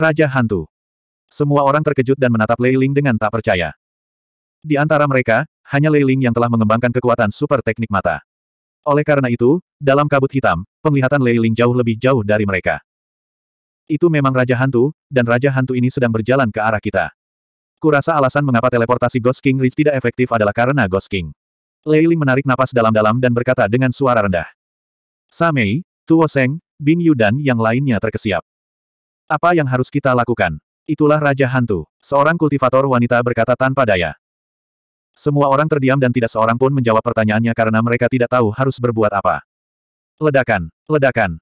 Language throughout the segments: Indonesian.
Raja Hantu. Semua orang terkejut dan menatap Lei Ling dengan tak percaya. Di antara mereka, hanya Lei Ling yang telah mengembangkan kekuatan super teknik mata. Oleh karena itu, dalam kabut hitam, penglihatan Lei Ling jauh lebih jauh dari mereka. Itu memang Raja Hantu, dan Raja Hantu ini sedang berjalan ke arah kita. Kurasa alasan mengapa teleportasi Ghost King Reach tidak efektif adalah karena Ghost King. Lei Ling menarik napas dalam-dalam dan berkata dengan suara rendah. Samei, Tuo Seng, Bing Yu dan yang lainnya terkesiap. Apa yang harus kita lakukan? Itulah Raja Hantu, seorang kultivator wanita berkata tanpa daya. Semua orang terdiam dan tidak seorang pun menjawab pertanyaannya karena mereka tidak tahu harus berbuat apa. Ledakan, ledakan.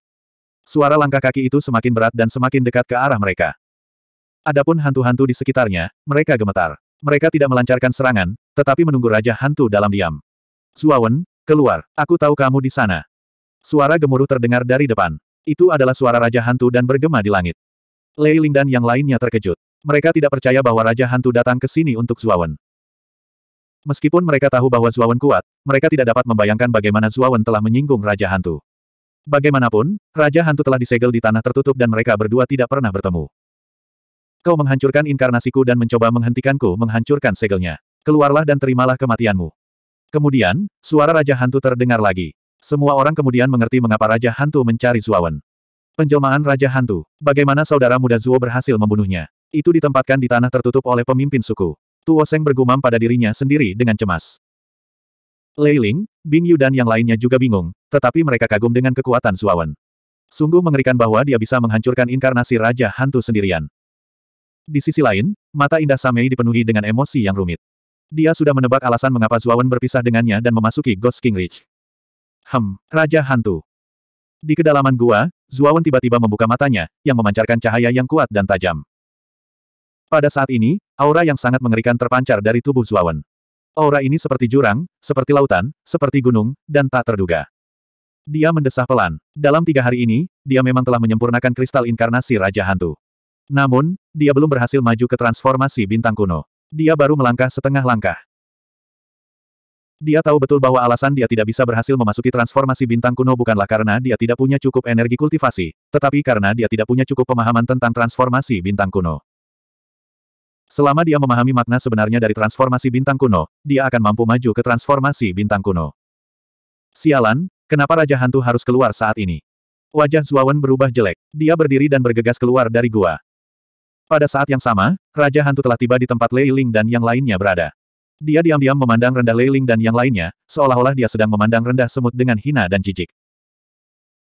Suara langkah kaki itu semakin berat dan semakin dekat ke arah mereka. Adapun hantu-hantu di sekitarnya, mereka gemetar. Mereka tidak melancarkan serangan, tetapi menunggu Raja Hantu dalam diam. Suawen, keluar, aku tahu kamu di sana. Suara gemuruh terdengar dari depan. Itu adalah suara Raja Hantu dan bergema di langit. Lei Ling dan yang lainnya terkejut. Mereka tidak percaya bahwa Raja Hantu datang ke sini untuk Zuawan. Meskipun mereka tahu bahwa Zuawan kuat, mereka tidak dapat membayangkan bagaimana Zuawan telah menyinggung Raja Hantu. Bagaimanapun, Raja Hantu telah disegel di tanah tertutup dan mereka berdua tidak pernah bertemu. Kau menghancurkan inkarnasiku dan mencoba menghentikanku menghancurkan segelnya. Keluarlah dan terimalah kematianmu. Kemudian, suara Raja Hantu terdengar lagi. Semua orang kemudian mengerti mengapa Raja Hantu mencari Zuawan. Penjelmaan Raja Hantu. Bagaimana saudara muda Zuo berhasil membunuhnya? Itu ditempatkan di tanah tertutup oleh pemimpin suku. Tuo Seng bergumam pada dirinya sendiri dengan cemas. Leiling, Bing Yu dan yang lainnya juga bingung, tetapi mereka kagum dengan kekuatan Suawan. Sungguh mengerikan bahwa dia bisa menghancurkan inkarnasi Raja Hantu sendirian. Di sisi lain, mata indah Samei dipenuhi dengan emosi yang rumit. Dia sudah menebak alasan mengapa Zuawan berpisah dengannya dan memasuki Ghost King Ridge. Hem, Raja Hantu. Di kedalaman gua, Zuawan tiba-tiba membuka matanya, yang memancarkan cahaya yang kuat dan tajam. Pada saat ini, aura yang sangat mengerikan terpancar dari tubuh Zuawan. Aura ini seperti jurang, seperti lautan, seperti gunung, dan tak terduga. Dia mendesah pelan. Dalam tiga hari ini, dia memang telah menyempurnakan kristal inkarnasi Raja Hantu. Namun, dia belum berhasil maju ke transformasi bintang kuno. Dia baru melangkah setengah langkah. Dia tahu betul bahwa alasan dia tidak bisa berhasil memasuki transformasi bintang kuno bukanlah karena dia tidak punya cukup energi kultivasi, tetapi karena dia tidak punya cukup pemahaman tentang transformasi bintang kuno. Selama dia memahami makna sebenarnya dari transformasi bintang kuno, dia akan mampu maju ke transformasi bintang kuno. Sialan, kenapa Raja Hantu harus keluar saat ini? Wajah Zuawan berubah jelek. Dia berdiri dan bergegas keluar dari gua. Pada saat yang sama, Raja Hantu telah tiba di tempat Lei Ling dan yang lainnya berada. Dia diam-diam memandang rendah Leiling dan yang lainnya, seolah-olah dia sedang memandang rendah semut dengan hina dan jijik.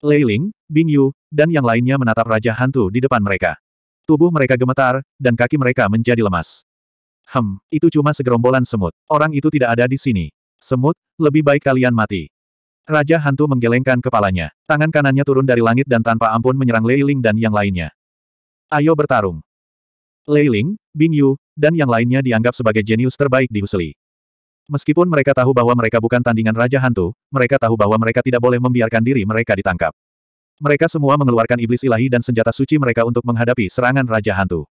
Leiling, Bing Yu, dan yang lainnya menatap Raja Hantu di depan mereka. Tubuh mereka gemetar, dan kaki mereka menjadi lemas. Hem, itu cuma segerombolan semut. Orang itu tidak ada di sini. Semut, lebih baik kalian mati. Raja Hantu menggelengkan kepalanya. Tangan kanannya turun dari langit dan tanpa ampun menyerang Leiling dan yang lainnya. Ayo bertarung. Lei Ling, Bing Yu, dan yang lainnya dianggap sebagai jenius terbaik di Husli. Meskipun mereka tahu bahwa mereka bukan tandingan Raja Hantu, mereka tahu bahwa mereka tidak boleh membiarkan diri mereka ditangkap. Mereka semua mengeluarkan iblis ilahi dan senjata suci mereka untuk menghadapi serangan Raja Hantu.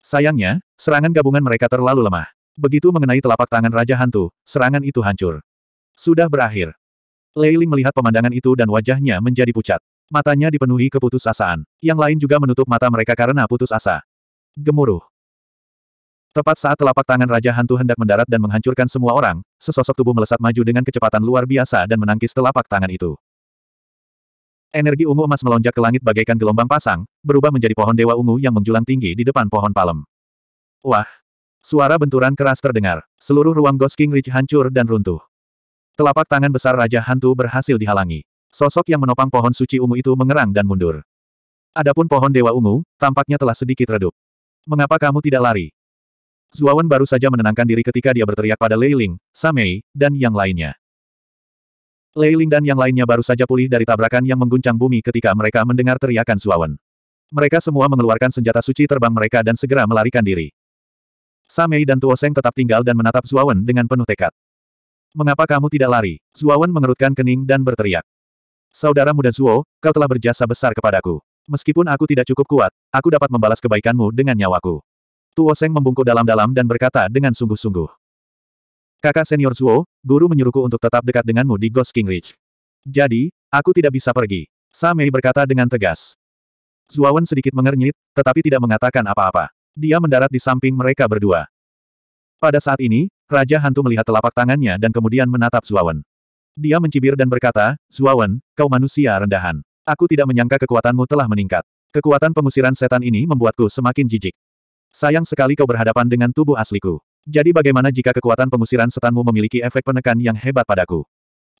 Sayangnya, serangan gabungan mereka terlalu lemah. Begitu mengenai telapak tangan Raja Hantu, serangan itu hancur. Sudah berakhir. Lei Ling melihat pemandangan itu dan wajahnya menjadi pucat. Matanya dipenuhi keputusasaan. Yang lain juga menutup mata mereka karena putus asa. Gemuruh. Tepat saat telapak tangan Raja Hantu hendak mendarat dan menghancurkan semua orang, sesosok tubuh melesat maju dengan kecepatan luar biasa dan menangkis telapak tangan itu. Energi ungu emas melonjak ke langit bagaikan gelombang pasang, berubah menjadi pohon dewa ungu yang menjulang tinggi di depan pohon palem. Wah! Suara benturan keras terdengar. Seluruh ruang Ghost King Ridge hancur dan runtuh. Telapak tangan besar Raja Hantu berhasil dihalangi. Sosok yang menopang pohon suci ungu itu mengerang dan mundur. Adapun pohon dewa ungu, tampaknya telah sedikit redup. Mengapa kamu tidak lari? Zuawan baru saja menenangkan diri ketika dia berteriak pada Lei Ling, Samei, dan yang lainnya. Lei Ling dan yang lainnya baru saja pulih dari tabrakan yang mengguncang bumi ketika mereka mendengar teriakan Zuawan. Mereka semua mengeluarkan senjata suci terbang mereka dan segera melarikan diri. Samei dan Tuo Seng tetap tinggal dan menatap Zuawan dengan penuh tekad. Mengapa kamu tidak lari? Zuawan mengerutkan kening dan berteriak. Saudara muda Zuo, kau telah berjasa besar kepadaku. Meskipun aku tidak cukup kuat, aku dapat membalas kebaikanmu dengan nyawaku. Tuo Seng membungkuk dalam-dalam dan berkata dengan sungguh-sungguh. Kakak senior Zuo, guru menyuruhku untuk tetap dekat denganmu di Ghost King Ridge. Jadi, aku tidak bisa pergi. Samei berkata dengan tegas. Zuawan sedikit mengernyit, tetapi tidak mengatakan apa-apa. Dia mendarat di samping mereka berdua. Pada saat ini, Raja Hantu melihat telapak tangannya dan kemudian menatap Zuawan. Dia mencibir dan berkata, Zuawan, kau manusia rendahan. Aku tidak menyangka kekuatanmu telah meningkat. Kekuatan pengusiran setan ini membuatku semakin jijik. Sayang sekali kau berhadapan dengan tubuh asliku. Jadi bagaimana jika kekuatan pengusiran setanmu memiliki efek penekan yang hebat padaku?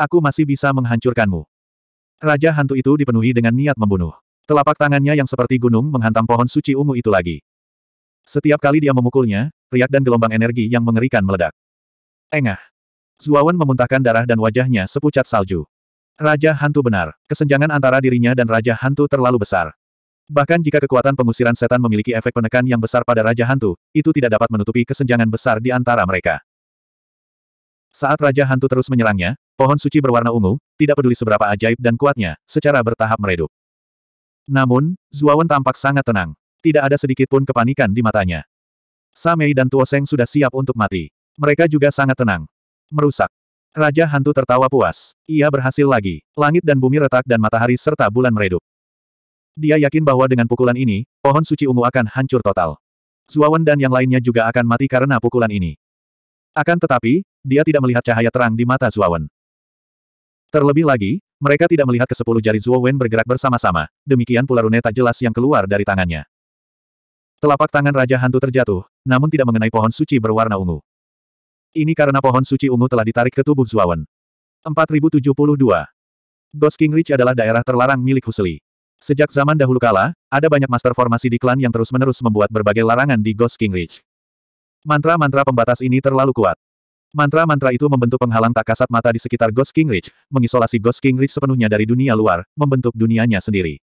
Aku masih bisa menghancurkanmu. Raja hantu itu dipenuhi dengan niat membunuh. Telapak tangannya yang seperti gunung menghantam pohon suci ungu itu lagi. Setiap kali dia memukulnya, riak dan gelombang energi yang mengerikan meledak. Engah. Zuawan memuntahkan darah dan wajahnya sepucat salju. Raja Hantu benar. Kesenjangan antara dirinya dan Raja Hantu terlalu besar. Bahkan jika kekuatan pengusiran setan memiliki efek penekan yang besar pada Raja Hantu, itu tidak dapat menutupi kesenjangan besar di antara mereka. Saat Raja Hantu terus menyerangnya, pohon suci berwarna ungu, tidak peduli seberapa ajaib dan kuatnya, secara bertahap meredup. Namun, Zuawan tampak sangat tenang. Tidak ada sedikit pun kepanikan di matanya. Samei dan Tuoseng sudah siap untuk mati. Mereka juga sangat tenang. Merusak. Raja hantu tertawa puas. Ia berhasil lagi. Langit dan bumi retak dan matahari serta bulan meredup. Dia yakin bahwa dengan pukulan ini, pohon suci ungu akan hancur total. Zuawan dan yang lainnya juga akan mati karena pukulan ini. Akan tetapi, dia tidak melihat cahaya terang di mata Zuawan. Terlebih lagi, mereka tidak melihat ke sepuluh jari Zuowen bergerak bersama-sama, demikian pula rune tak jelas yang keluar dari tangannya. Telapak tangan Raja Hantu terjatuh, namun tidak mengenai pohon suci berwarna ungu. Ini karena pohon suci ungu telah ditarik ke tubuh Zuawan. 4072. Ghost King Ridge adalah daerah terlarang milik Husli. Sejak zaman dahulu kala, ada banyak master formasi di klan yang terus-menerus membuat berbagai larangan di Ghost King Ridge. Mantra-mantra pembatas ini terlalu kuat. Mantra-mantra itu membentuk penghalang tak kasat mata di sekitar Ghost King Ridge, mengisolasi Ghost King Ridge sepenuhnya dari dunia luar, membentuk dunianya sendiri.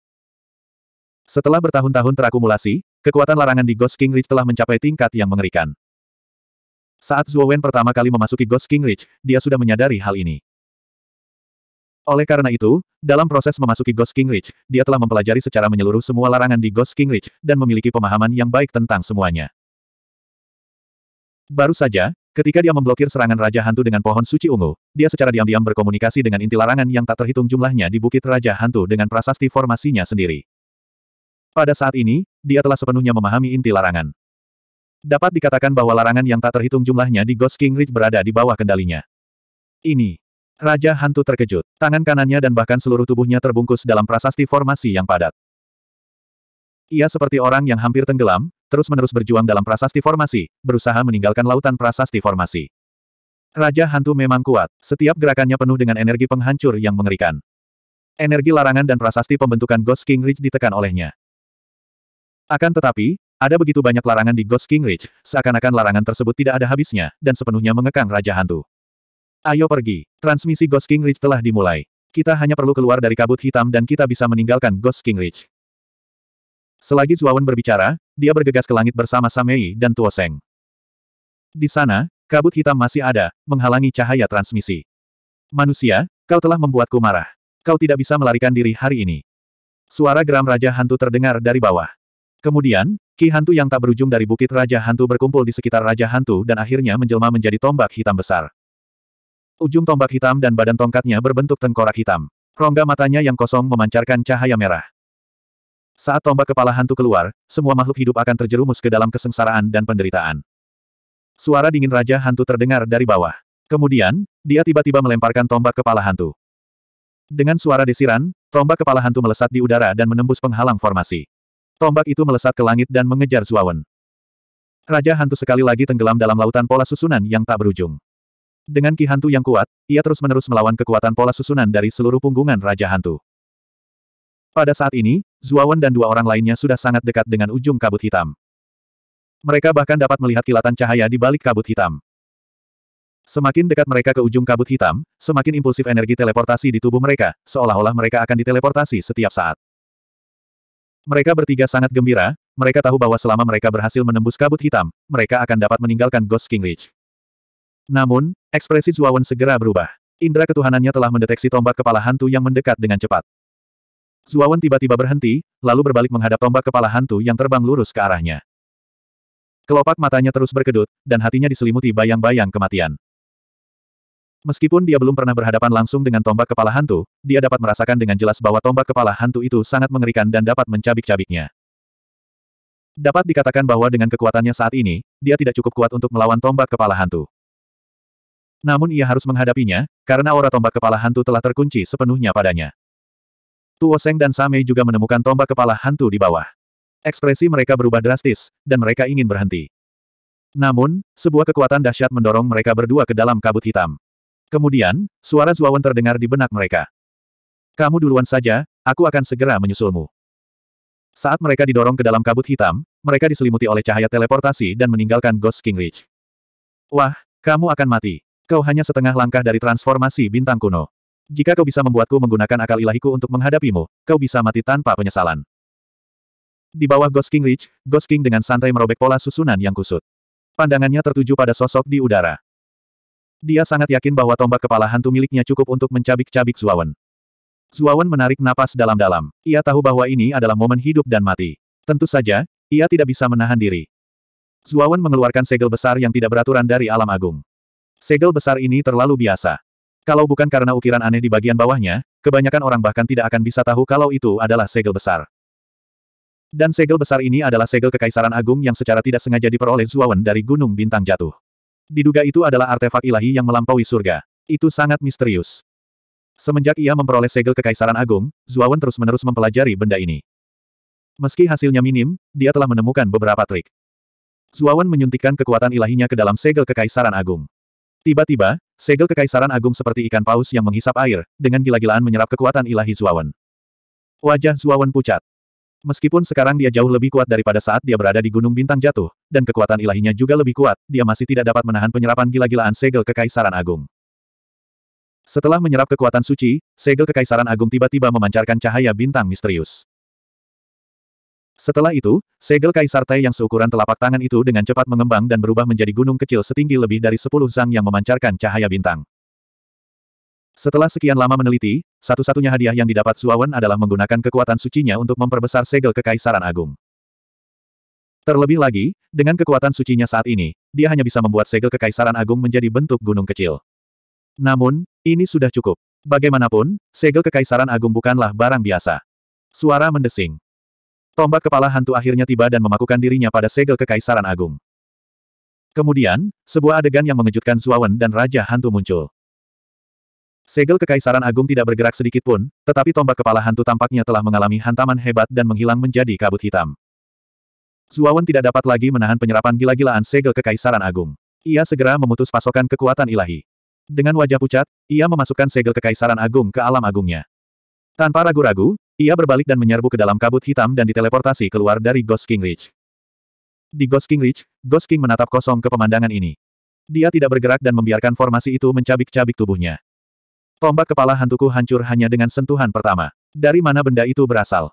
Setelah bertahun-tahun terakumulasi, kekuatan larangan di Ghost King Ridge telah mencapai tingkat yang mengerikan. Saat Zuo Wen pertama kali memasuki Ghost King Ridge, dia sudah menyadari hal ini. Oleh karena itu, dalam proses memasuki Ghost King Ridge, dia telah mempelajari secara menyeluruh semua larangan di Ghost King Ridge dan memiliki pemahaman yang baik tentang semuanya. Baru saja, ketika dia memblokir serangan Raja Hantu dengan pohon suci ungu, dia secara diam-diam berkomunikasi dengan inti larangan yang tak terhitung jumlahnya di Bukit Raja Hantu dengan prasasti formasinya sendiri. Pada saat ini, dia telah sepenuhnya memahami inti larangan. Dapat dikatakan bahwa larangan yang tak terhitung jumlahnya di Ghost King Ridge berada di bawah kendalinya. Ini. Raja Hantu terkejut. Tangan kanannya dan bahkan seluruh tubuhnya terbungkus dalam prasasti formasi yang padat. Ia seperti orang yang hampir tenggelam, terus-menerus berjuang dalam prasasti formasi, berusaha meninggalkan lautan prasasti formasi. Raja Hantu memang kuat, setiap gerakannya penuh dengan energi penghancur yang mengerikan. Energi larangan dan prasasti pembentukan Ghost King Ridge ditekan olehnya. Akan tetapi, ada begitu banyak larangan di Ghost King Ridge, seakan-akan larangan tersebut tidak ada habisnya, dan sepenuhnya mengekang Raja Hantu. Ayo pergi. Transmisi Ghost King Ridge telah dimulai. Kita hanya perlu keluar dari kabut hitam dan kita bisa meninggalkan Ghost King Ridge. Selagi Zuawan berbicara, dia bergegas ke langit bersama Samei dan Tuo Seng. Di sana, kabut hitam masih ada, menghalangi cahaya transmisi. Manusia, kau telah membuatku marah. Kau tidak bisa melarikan diri hari ini. Suara geram Raja Hantu terdengar dari bawah. Kemudian, ki hantu yang tak berujung dari Bukit Raja Hantu berkumpul di sekitar Raja Hantu dan akhirnya menjelma menjadi tombak hitam besar. Ujung tombak hitam dan badan tongkatnya berbentuk tengkorak hitam. Rongga matanya yang kosong memancarkan cahaya merah. Saat tombak kepala hantu keluar, semua makhluk hidup akan terjerumus ke dalam kesengsaraan dan penderitaan. Suara dingin Raja Hantu terdengar dari bawah. Kemudian, dia tiba-tiba melemparkan tombak kepala hantu. Dengan suara desiran, tombak kepala hantu melesat di udara dan menembus penghalang formasi. Tombak itu melesat ke langit dan mengejar Zuawan. Raja hantu sekali lagi tenggelam dalam lautan pola susunan yang tak berujung. Dengan ki hantu yang kuat, ia terus-menerus melawan kekuatan pola susunan dari seluruh punggungan Raja Hantu. Pada saat ini, Zuawan dan dua orang lainnya sudah sangat dekat dengan ujung kabut hitam. Mereka bahkan dapat melihat kilatan cahaya di balik kabut hitam. Semakin dekat mereka ke ujung kabut hitam, semakin impulsif energi teleportasi di tubuh mereka, seolah-olah mereka akan diteleportasi setiap saat. Mereka bertiga sangat gembira, mereka tahu bahwa selama mereka berhasil menembus kabut hitam, mereka akan dapat meninggalkan Ghost King Ridge. Namun, ekspresi Zuawan segera berubah. Indra ketuhanannya telah mendeteksi tombak kepala hantu yang mendekat dengan cepat. Zuawan tiba-tiba berhenti, lalu berbalik menghadap tombak kepala hantu yang terbang lurus ke arahnya. Kelopak matanya terus berkedut, dan hatinya diselimuti bayang-bayang kematian. Meskipun dia belum pernah berhadapan langsung dengan tombak kepala hantu, dia dapat merasakan dengan jelas bahwa tombak kepala hantu itu sangat mengerikan dan dapat mencabik-cabiknya. Dapat dikatakan bahwa dengan kekuatannya saat ini, dia tidak cukup kuat untuk melawan tombak kepala hantu. Namun ia harus menghadapinya, karena aura tombak kepala hantu telah terkunci sepenuhnya padanya. Tuo Seng dan Samei juga menemukan tombak kepala hantu di bawah. Ekspresi mereka berubah drastis, dan mereka ingin berhenti. Namun, sebuah kekuatan dahsyat mendorong mereka berdua ke dalam kabut hitam. Kemudian, suara Zuawan terdengar di benak mereka. Kamu duluan saja, aku akan segera menyusulmu. Saat mereka didorong ke dalam kabut hitam, mereka diselimuti oleh cahaya teleportasi dan meninggalkan Ghost King Ridge. Wah, kamu akan mati. Kau hanya setengah langkah dari transformasi bintang kuno. Jika kau bisa membuatku menggunakan akal ilahiku untuk menghadapimu, kau bisa mati tanpa penyesalan. Di bawah Ghost King Ridge, Ghost King dengan santai merobek pola susunan yang kusut. Pandangannya tertuju pada sosok di udara. Dia sangat yakin bahwa tombak kepala hantu miliknya cukup untuk mencabik-cabik Zuawan. Zuawan menarik napas dalam-dalam. Ia tahu bahwa ini adalah momen hidup dan mati. Tentu saja, ia tidak bisa menahan diri. Zuawan mengeluarkan segel besar yang tidak beraturan dari alam agung. Segel besar ini terlalu biasa. Kalau bukan karena ukiran aneh di bagian bawahnya, kebanyakan orang bahkan tidak akan bisa tahu kalau itu adalah segel besar. Dan segel besar ini adalah segel kekaisaran agung yang secara tidak sengaja diperoleh Zuawan dari Gunung Bintang Jatuh. Diduga itu adalah artefak ilahi yang melampaui surga. Itu sangat misterius. Semenjak ia memperoleh segel Kekaisaran Agung, Zuawan terus-menerus mempelajari benda ini. Meski hasilnya minim, dia telah menemukan beberapa trik. Zuawan menyuntikkan kekuatan ilahinya ke dalam segel Kekaisaran Agung. Tiba-tiba, segel Kekaisaran Agung seperti ikan paus yang menghisap air, dengan gila-gilaan menyerap kekuatan ilahi Zuawan. Wajah Zuawan pucat. Meskipun sekarang dia jauh lebih kuat daripada saat dia berada di Gunung Bintang Jatuh, dan kekuatan ilahinya juga lebih kuat, dia masih tidak dapat menahan penyerapan gila-gilaan segel Kekaisaran Agung. Setelah menyerap kekuatan suci, segel Kekaisaran Agung tiba-tiba memancarkan cahaya bintang misterius. Setelah itu, segel Kaisar Tai yang seukuran telapak tangan itu dengan cepat mengembang dan berubah menjadi gunung kecil setinggi lebih dari sepuluh zang yang memancarkan cahaya bintang. Setelah sekian lama meneliti, satu-satunya hadiah yang didapat Suawen adalah menggunakan kekuatan sucinya untuk memperbesar segel kekaisaran agung. Terlebih lagi, dengan kekuatan sucinya saat ini, dia hanya bisa membuat segel kekaisaran agung menjadi bentuk gunung kecil. Namun, ini sudah cukup. Bagaimanapun, segel kekaisaran agung bukanlah barang biasa. Suara mendesing. Tombak kepala hantu akhirnya tiba dan memakukan dirinya pada segel kekaisaran agung. Kemudian, sebuah adegan yang mengejutkan Zuawan dan Raja Hantu muncul. Segel Kekaisaran Agung tidak bergerak sedikit pun, tetapi tombak kepala hantu tampaknya telah mengalami hantaman hebat dan menghilang menjadi kabut hitam. Zuawan tidak dapat lagi menahan penyerapan gila-gilaan segel Kekaisaran Agung. Ia segera memutus pasokan kekuatan ilahi. Dengan wajah pucat, ia memasukkan segel Kekaisaran Agung ke alam agungnya. Tanpa ragu-ragu, ia berbalik dan menyerbu ke dalam kabut hitam dan diteleportasi keluar dari Ghost King Ridge. Di Ghost King Ridge, Ghost King menatap kosong ke pemandangan ini. Dia tidak bergerak dan membiarkan formasi itu mencabik-cabik tubuhnya. Tombak kepala hantuku hancur hanya dengan sentuhan pertama. Dari mana benda itu berasal?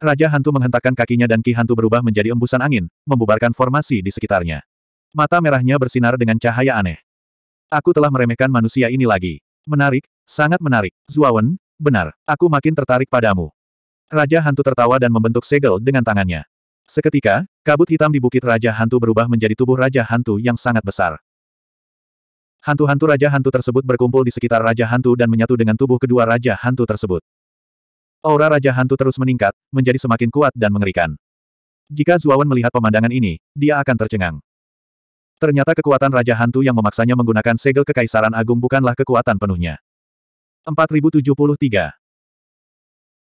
Raja hantu menghentakkan kakinya dan ki hantu berubah menjadi embusan angin, membubarkan formasi di sekitarnya. Mata merahnya bersinar dengan cahaya aneh. Aku telah meremehkan manusia ini lagi. Menarik, sangat menarik. Zuawan, benar, aku makin tertarik padamu. Raja hantu tertawa dan membentuk segel dengan tangannya. Seketika, kabut hitam di bukit Raja Hantu berubah menjadi tubuh Raja Hantu yang sangat besar. Hantu-hantu Raja Hantu tersebut berkumpul di sekitar Raja Hantu dan menyatu dengan tubuh kedua Raja Hantu tersebut. Aura Raja Hantu terus meningkat, menjadi semakin kuat dan mengerikan. Jika Zuawan melihat pemandangan ini, dia akan tercengang. Ternyata kekuatan Raja Hantu yang memaksanya menggunakan segel Kekaisaran Agung bukanlah kekuatan penuhnya. 4073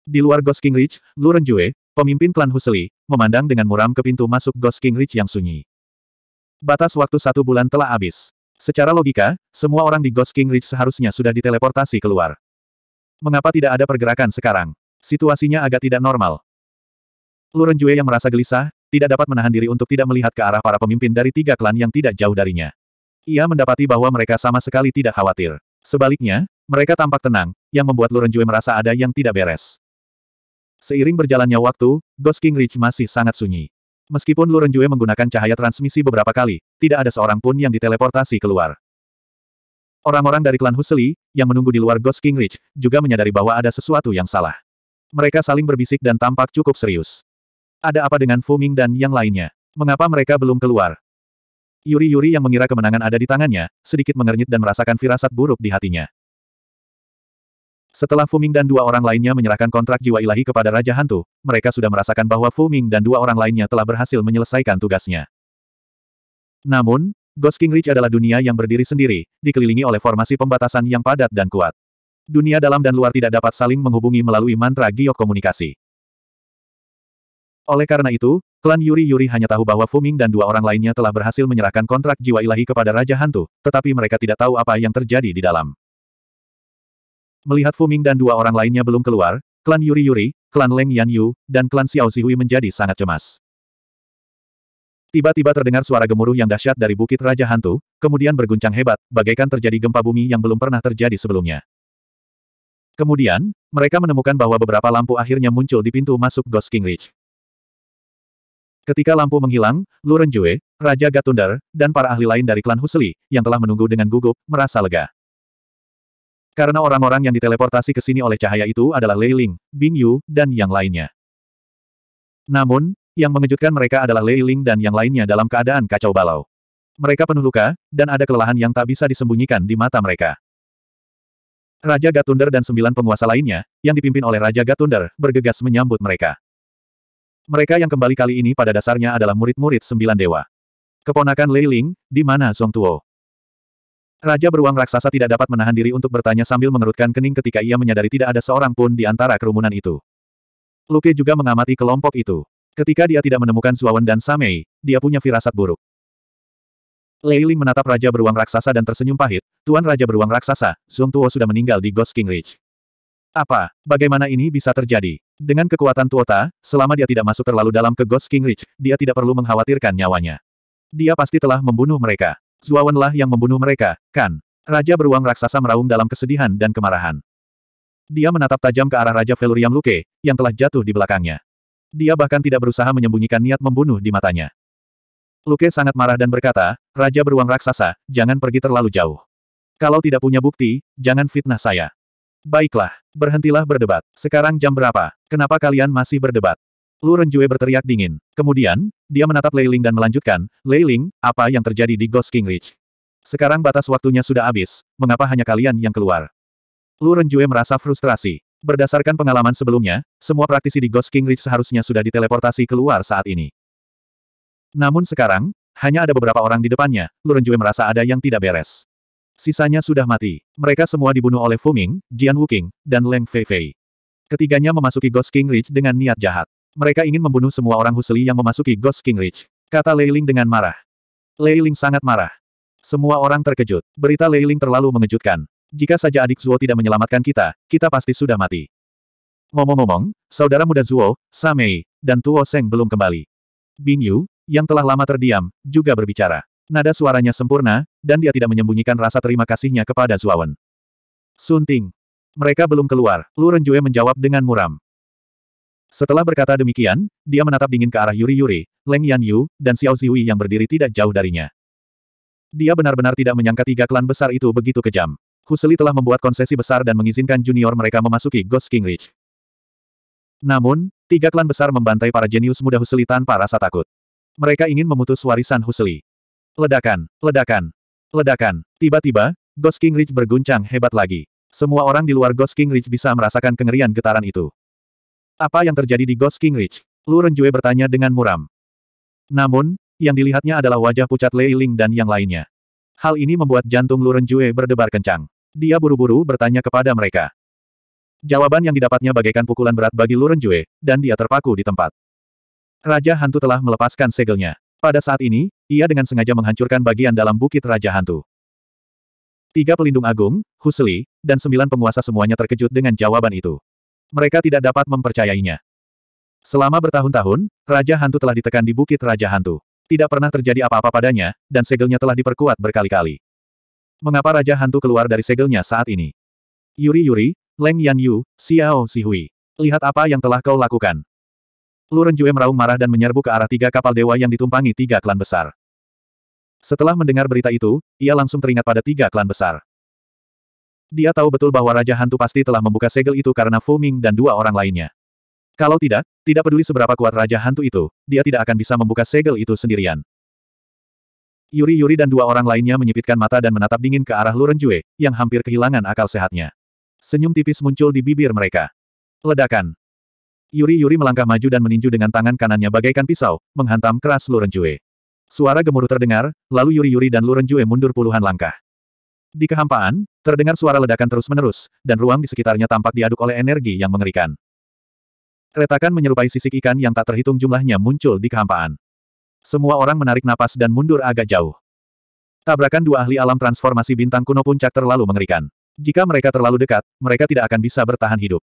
Di luar Ghost King Ridge, Lu Renjue, pemimpin klan Husli, memandang dengan muram ke pintu masuk Ghost King Ridge yang sunyi. Batas waktu satu bulan telah habis. Secara logika, semua orang di Ghost King Ridge seharusnya sudah diteleportasi keluar. Mengapa tidak ada pergerakan sekarang? Situasinya agak tidak normal. Lu Renjue yang merasa gelisah, tidak dapat menahan diri untuk tidak melihat ke arah para pemimpin dari tiga klan yang tidak jauh darinya. Ia mendapati bahwa mereka sama sekali tidak khawatir. Sebaliknya, mereka tampak tenang, yang membuat Lu Renjue merasa ada yang tidak beres. Seiring berjalannya waktu, Ghost King Ridge masih sangat sunyi. Meskipun Lu Renjue menggunakan cahaya transmisi beberapa kali, tidak ada seorang pun yang diteleportasi keluar. Orang-orang dari klan Husli, yang menunggu di luar Ghost King Ridge, juga menyadari bahwa ada sesuatu yang salah. Mereka saling berbisik dan tampak cukup serius. Ada apa dengan Fu Ming dan yang lainnya? Mengapa mereka belum keluar? Yuri-Yuri yang mengira kemenangan ada di tangannya, sedikit mengernyit dan merasakan firasat buruk di hatinya. Setelah Fuming dan dua orang lainnya menyerahkan kontrak jiwa ilahi kepada Raja Hantu, mereka sudah merasakan bahwa Fuming dan dua orang lainnya telah berhasil menyelesaikan tugasnya. Namun, Ghost King Ridge adalah dunia yang berdiri sendiri, dikelilingi oleh formasi pembatasan yang padat dan kuat. Dunia dalam dan luar tidak dapat saling menghubungi melalui mantra giok komunikasi. Oleh karena itu, klan Yuri-Yuri hanya tahu bahwa Fuming dan dua orang lainnya telah berhasil menyerahkan kontrak jiwa ilahi kepada Raja Hantu, tetapi mereka tidak tahu apa yang terjadi di dalam. Melihat Fuming dan dua orang lainnya belum keluar, klan Yuri Yuri, klan Leng Yan Yu, dan klan Xiao Zihui menjadi sangat cemas. Tiba-tiba terdengar suara gemuruh yang dahsyat dari Bukit Raja Hantu, kemudian berguncang hebat, bagaikan terjadi gempa bumi yang belum pernah terjadi sebelumnya. Kemudian, mereka menemukan bahwa beberapa lampu akhirnya muncul di pintu masuk Ghost King Ridge. Ketika lampu menghilang, Lu Renjue, Raja Gatunder, dan para ahli lain dari klan Husli, yang telah menunggu dengan gugup, merasa lega. Karena orang-orang yang diteleportasi ke sini oleh cahaya itu adalah Lei Ling, Bing Yu, dan yang lainnya. Namun, yang mengejutkan mereka adalah Lei Ling dan yang lainnya dalam keadaan kacau balau. Mereka penuh luka, dan ada kelelahan yang tak bisa disembunyikan di mata mereka. Raja Gatunder dan sembilan penguasa lainnya, yang dipimpin oleh Raja Gatunder, bergegas menyambut mereka. Mereka yang kembali kali ini pada dasarnya adalah murid-murid sembilan dewa. Keponakan Lei Ling, di mana Song Tuo? Raja beruang raksasa tidak dapat menahan diri untuk bertanya sambil mengerutkan kening ketika ia menyadari tidak ada seorang pun di antara kerumunan itu. Luke juga mengamati kelompok itu. Ketika dia tidak menemukan Zuawan dan Samei, dia punya firasat buruk. Leiling menatap Raja Beruang Raksasa dan tersenyum pahit, Tuan Raja Beruang Raksasa, Sung Tuo sudah meninggal di Ghost King Ridge. Apa? Bagaimana ini bisa terjadi? Dengan kekuatan Tuota, selama dia tidak masuk terlalu dalam ke Ghost King Ridge, dia tidak perlu mengkhawatirkan nyawanya. Dia pasti telah membunuh mereka. Zuawanlah yang membunuh mereka, kan? Raja beruang raksasa meraung dalam kesedihan dan kemarahan. Dia menatap tajam ke arah Raja Veluriam Luke, yang telah jatuh di belakangnya. Dia bahkan tidak berusaha menyembunyikan niat membunuh di matanya. Luke sangat marah dan berkata, Raja beruang raksasa, jangan pergi terlalu jauh. Kalau tidak punya bukti, jangan fitnah saya. Baiklah, berhentilah berdebat. Sekarang jam berapa? Kenapa kalian masih berdebat? Lu Renjue berteriak dingin. Kemudian, dia menatap Lei Ling dan melanjutkan, Lei Ling, apa yang terjadi di Ghost King Ridge? Sekarang batas waktunya sudah habis, mengapa hanya kalian yang keluar? Lu Renjue merasa frustrasi. Berdasarkan pengalaman sebelumnya, semua praktisi di Ghost King Ridge seharusnya sudah diteleportasi keluar saat ini. Namun sekarang, hanya ada beberapa orang di depannya, Lu Renjue merasa ada yang tidak beres. Sisanya sudah mati. Mereka semua dibunuh oleh Fuming, Jian Wuking, dan Leng Feifei. Ketiganya memasuki Ghost King Ridge dengan niat jahat. Mereka ingin membunuh semua orang Husli yang memasuki Ghost King Ridge. Kata Leiling dengan marah. Leiling sangat marah. Semua orang terkejut. Berita Leiling terlalu mengejutkan. Jika saja adik Zuo tidak menyelamatkan kita, kita pasti sudah mati. Ngomong-ngomong, saudara muda Zuo, Samei, dan Tuo Seng belum kembali. Bing Yu, yang telah lama terdiam, juga berbicara. Nada suaranya sempurna, dan dia tidak menyembunyikan rasa terima kasihnya kepada Zuo Zuawan. Sunting. Mereka belum keluar, Lu Renjue menjawab dengan muram. Setelah berkata demikian, dia menatap dingin ke arah Yuri-Yuri, Leng Yan Yu, dan Xiao Ziyui yang berdiri tidak jauh darinya. Dia benar-benar tidak menyangka tiga klan besar itu begitu kejam. Huseli telah membuat konsesi besar dan mengizinkan junior mereka memasuki Ghost King Ridge. Namun, tiga klan besar membantai para jenius muda Huseli tanpa rasa takut. Mereka ingin memutus warisan Huseli. Ledakan, ledakan, ledakan. Tiba-tiba, Ghost King Ridge berguncang hebat lagi. Semua orang di luar Ghost King Ridge bisa merasakan kengerian getaran itu. Apa yang terjadi di Ghost King Ridge? Lu Renjue bertanya dengan muram. Namun, yang dilihatnya adalah wajah pucat Lei Ling dan yang lainnya. Hal ini membuat jantung Lu Renjue berdebar kencang. Dia buru-buru bertanya kepada mereka. Jawaban yang didapatnya bagaikan pukulan berat bagi Lu Renjue, dan dia terpaku di tempat. Raja Hantu telah melepaskan segelnya. Pada saat ini, ia dengan sengaja menghancurkan bagian dalam bukit Raja Hantu. Tiga pelindung agung, Husli, dan sembilan penguasa semuanya terkejut dengan jawaban itu mereka tidak dapat mempercayainya. Selama bertahun-tahun, Raja Hantu telah ditekan di Bukit Raja Hantu. Tidak pernah terjadi apa-apa padanya, dan segelnya telah diperkuat berkali-kali. Mengapa Raja Hantu keluar dari segelnya saat ini? Yuri Yuri, Leng Yan Yu, Xiao Sihui. Lihat apa yang telah kau lakukan. Lu Renjue meraung marah dan menyerbu ke arah tiga kapal dewa yang ditumpangi tiga klan besar. Setelah mendengar berita itu, ia langsung teringat pada tiga klan besar. Dia tahu betul bahwa Raja Hantu pasti telah membuka segel itu karena Fu Ming dan dua orang lainnya. Kalau tidak, tidak peduli seberapa kuat Raja Hantu itu, dia tidak akan bisa membuka segel itu sendirian. Yuri-Yuri dan dua orang lainnya menyipitkan mata dan menatap dingin ke arah Luren Jue, yang hampir kehilangan akal sehatnya. Senyum tipis muncul di bibir mereka. Ledakan. Yuri-Yuri melangkah maju dan meninju dengan tangan kanannya bagaikan pisau, menghantam keras Luren Jue. Suara gemuruh terdengar, lalu Yuri-Yuri dan Luren Jue mundur puluhan langkah. Di kehampaan, terdengar suara ledakan terus-menerus, dan ruang di sekitarnya tampak diaduk oleh energi yang mengerikan. Retakan menyerupai sisik ikan yang tak terhitung jumlahnya muncul di kehampaan. Semua orang menarik napas dan mundur agak jauh. Tabrakan dua ahli alam transformasi bintang kuno puncak terlalu mengerikan. Jika mereka terlalu dekat, mereka tidak akan bisa bertahan hidup.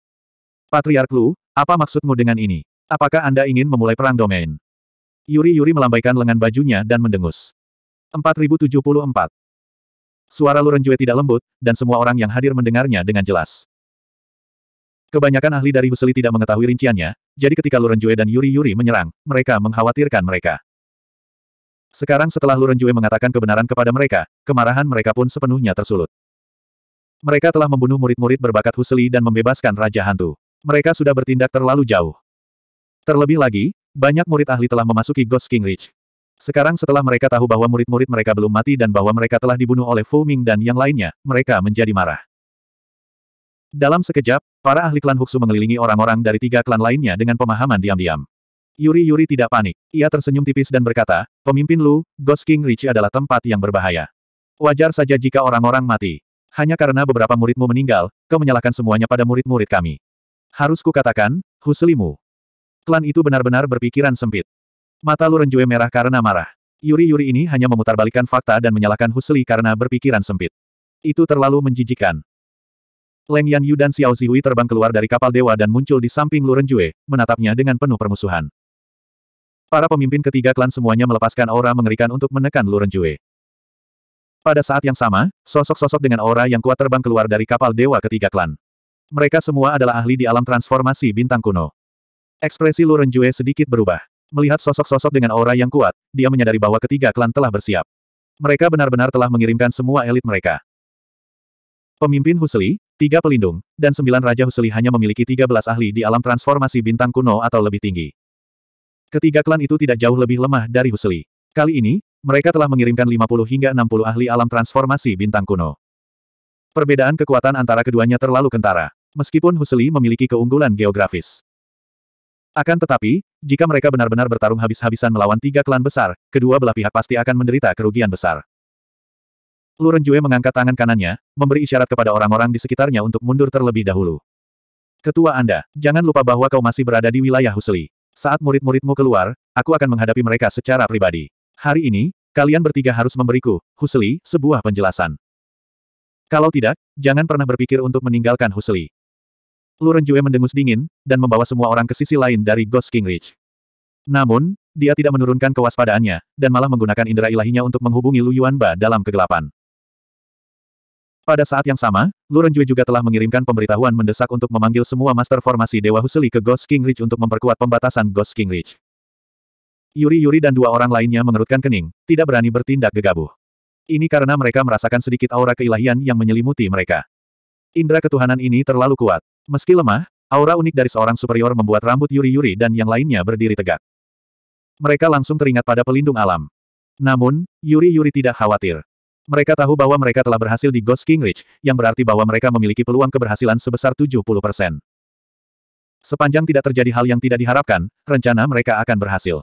Patriark Lu, apa maksudmu dengan ini? Apakah Anda ingin memulai perang domain? Yuri-Yuri melambaikan lengan bajunya dan mendengus. 4074. Suara Lu Renjue tidak lembut, dan semua orang yang hadir mendengarnya dengan jelas. Kebanyakan ahli dari Huseli tidak mengetahui rinciannya, jadi ketika Lu Renjue dan Yuri-Yuri menyerang, mereka mengkhawatirkan mereka. Sekarang setelah Lu Renjue mengatakan kebenaran kepada mereka, kemarahan mereka pun sepenuhnya tersulut. Mereka telah membunuh murid-murid berbakat Huseli dan membebaskan Raja Hantu. Mereka sudah bertindak terlalu jauh. Terlebih lagi, banyak murid ahli telah memasuki Ghost King Ridge. Sekarang setelah mereka tahu bahwa murid-murid mereka belum mati dan bahwa mereka telah dibunuh oleh Fu Ming dan yang lainnya, mereka menjadi marah. Dalam sekejap, para ahli klan Huxu mengelilingi orang-orang dari tiga klan lainnya dengan pemahaman diam-diam. Yuri-Yuri tidak panik. Ia tersenyum tipis dan berkata, Pemimpin Lu, Ghost King Ridge adalah tempat yang berbahaya. Wajar saja jika orang-orang mati. Hanya karena beberapa muridmu meninggal, kau menyalahkan semuanya pada murid-murid kami. Harus kukatakan, Huslimu. Klan itu benar-benar berpikiran sempit. Mata Lurenjue merah karena marah. Yuri-Yuri ini hanya memutarbalikkan fakta dan menyalahkan Husli karena berpikiran sempit. Itu terlalu menjijikan. Leng Yan Yu dan Xiao Zihui terbang keluar dari kapal dewa dan muncul di samping Lu Renjue, menatapnya dengan penuh permusuhan. Para pemimpin ketiga klan semuanya melepaskan aura mengerikan untuk menekan Lu Renjue. Pada saat yang sama, sosok-sosok dengan aura yang kuat terbang keluar dari kapal dewa ketiga klan. Mereka semua adalah ahli di alam transformasi bintang kuno. Ekspresi Lu Renjue sedikit berubah. Melihat sosok-sosok dengan aura yang kuat, dia menyadari bahwa ketiga klan telah bersiap. Mereka benar-benar telah mengirimkan semua elit mereka. Pemimpin Husli, tiga pelindung, dan sembilan Raja Husli hanya memiliki tiga belas ahli di alam transformasi bintang kuno atau lebih tinggi. Ketiga klan itu tidak jauh lebih lemah dari Husli. Kali ini, mereka telah mengirimkan 50 hingga 60 ahli alam transformasi bintang kuno. Perbedaan kekuatan antara keduanya terlalu kentara. Meskipun Husli memiliki keunggulan geografis. Akan tetapi, jika mereka benar-benar bertarung habis-habisan melawan tiga klan besar, kedua belah pihak pasti akan menderita kerugian besar. Lu Renjue mengangkat tangan kanannya, memberi isyarat kepada orang-orang di sekitarnya untuk mundur terlebih dahulu. Ketua Anda, jangan lupa bahwa kau masih berada di wilayah Husli. Saat murid-muridmu keluar, aku akan menghadapi mereka secara pribadi. Hari ini, kalian bertiga harus memberiku, Husli, sebuah penjelasan. Kalau tidak, jangan pernah berpikir untuk meninggalkan Husli. Lu Renjue mendengus dingin, dan membawa semua orang ke sisi lain dari Ghost King Ridge. Namun, dia tidak menurunkan kewaspadaannya, dan malah menggunakan indera ilahinya untuk menghubungi Lu Yuanba dalam kegelapan. Pada saat yang sama, Lu Renjue juga telah mengirimkan pemberitahuan mendesak untuk memanggil semua master formasi Dewa Huseli ke Ghost King Ridge untuk memperkuat pembatasan Ghost King Ridge. Yuri-Yuri dan dua orang lainnya mengerutkan kening, tidak berani bertindak gegabah. Ini karena mereka merasakan sedikit aura keilahian yang menyelimuti mereka. Indra ketuhanan ini terlalu kuat. Meski lemah, aura unik dari seorang superior membuat rambut Yuri-Yuri dan yang lainnya berdiri tegak. Mereka langsung teringat pada pelindung alam. Namun, Yuri-Yuri tidak khawatir. Mereka tahu bahwa mereka telah berhasil di Ghost King Ridge, yang berarti bahwa mereka memiliki peluang keberhasilan sebesar 70%. Sepanjang tidak terjadi hal yang tidak diharapkan, rencana mereka akan berhasil.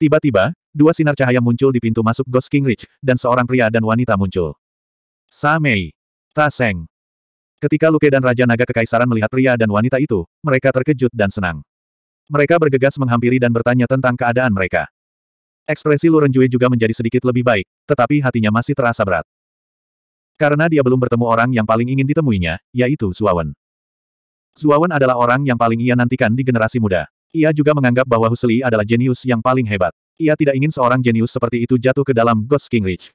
Tiba-tiba, dua sinar cahaya muncul di pintu masuk Ghost King Ridge, dan seorang pria dan wanita muncul. Samei, Taseng. Ketika Luke dan Raja Naga Kekaisaran melihat pria dan wanita itu, mereka terkejut dan senang. Mereka bergegas menghampiri dan bertanya tentang keadaan mereka. Ekspresi Lurenjue juga menjadi sedikit lebih baik, tetapi hatinya masih terasa berat. Karena dia belum bertemu orang yang paling ingin ditemuinya, yaitu Zuawan. Zuawan adalah orang yang paling ia nantikan di generasi muda. Ia juga menganggap bahwa Husli adalah jenius yang paling hebat. Ia tidak ingin seorang jenius seperti itu jatuh ke dalam Ghost King Ridge.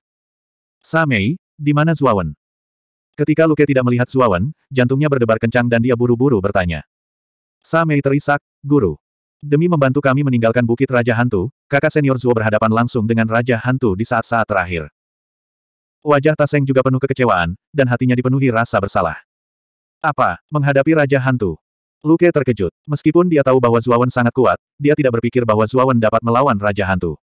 Samei, di mana Zuawan? Ketika Luke tidak melihat Suawan, jantungnya berdebar kencang dan dia buru-buru bertanya. Samei terisak, guru. Demi membantu kami meninggalkan Bukit Raja Hantu, kakak senior Zuo berhadapan langsung dengan Raja Hantu di saat-saat terakhir. Wajah Taseng juga penuh kekecewaan, dan hatinya dipenuhi rasa bersalah. Apa, menghadapi Raja Hantu? Luke terkejut. Meskipun dia tahu bahwa Zuawan sangat kuat, dia tidak berpikir bahwa Zuawan dapat melawan Raja Hantu.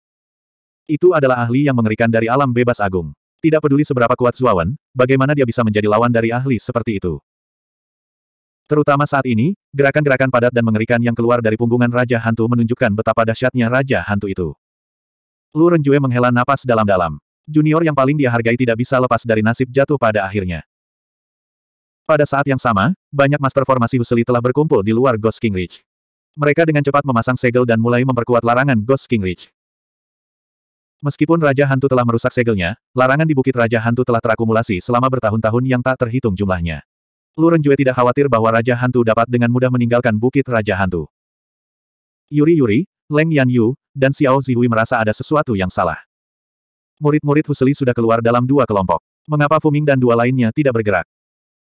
Itu adalah ahli yang mengerikan dari alam bebas agung. Tidak peduli seberapa kuat Zuawan, bagaimana dia bisa menjadi lawan dari ahli seperti itu. Terutama saat ini, gerakan-gerakan padat dan mengerikan yang keluar dari punggungan Raja Hantu menunjukkan betapa dahsyatnya Raja Hantu itu. Lu Renjue menghela napas dalam-dalam. Junior yang paling dia hargai tidak bisa lepas dari nasib jatuh pada akhirnya. Pada saat yang sama, banyak master formasi Huseli telah berkumpul di luar Ghost King Ridge. Mereka dengan cepat memasang segel dan mulai memperkuat larangan Ghost King Ridge. Meskipun Raja Hantu telah merusak segelnya, larangan di Bukit Raja Hantu telah terakumulasi selama bertahun-tahun yang tak terhitung jumlahnya. Lu Renjue tidak khawatir bahwa Raja Hantu dapat dengan mudah meninggalkan Bukit Raja Hantu. Yuri-Yuri, Leng Yan Yu, dan Xiao Zihui merasa ada sesuatu yang salah. Murid-murid Huseli sudah keluar dalam dua kelompok. Mengapa Fuming dan dua lainnya tidak bergerak?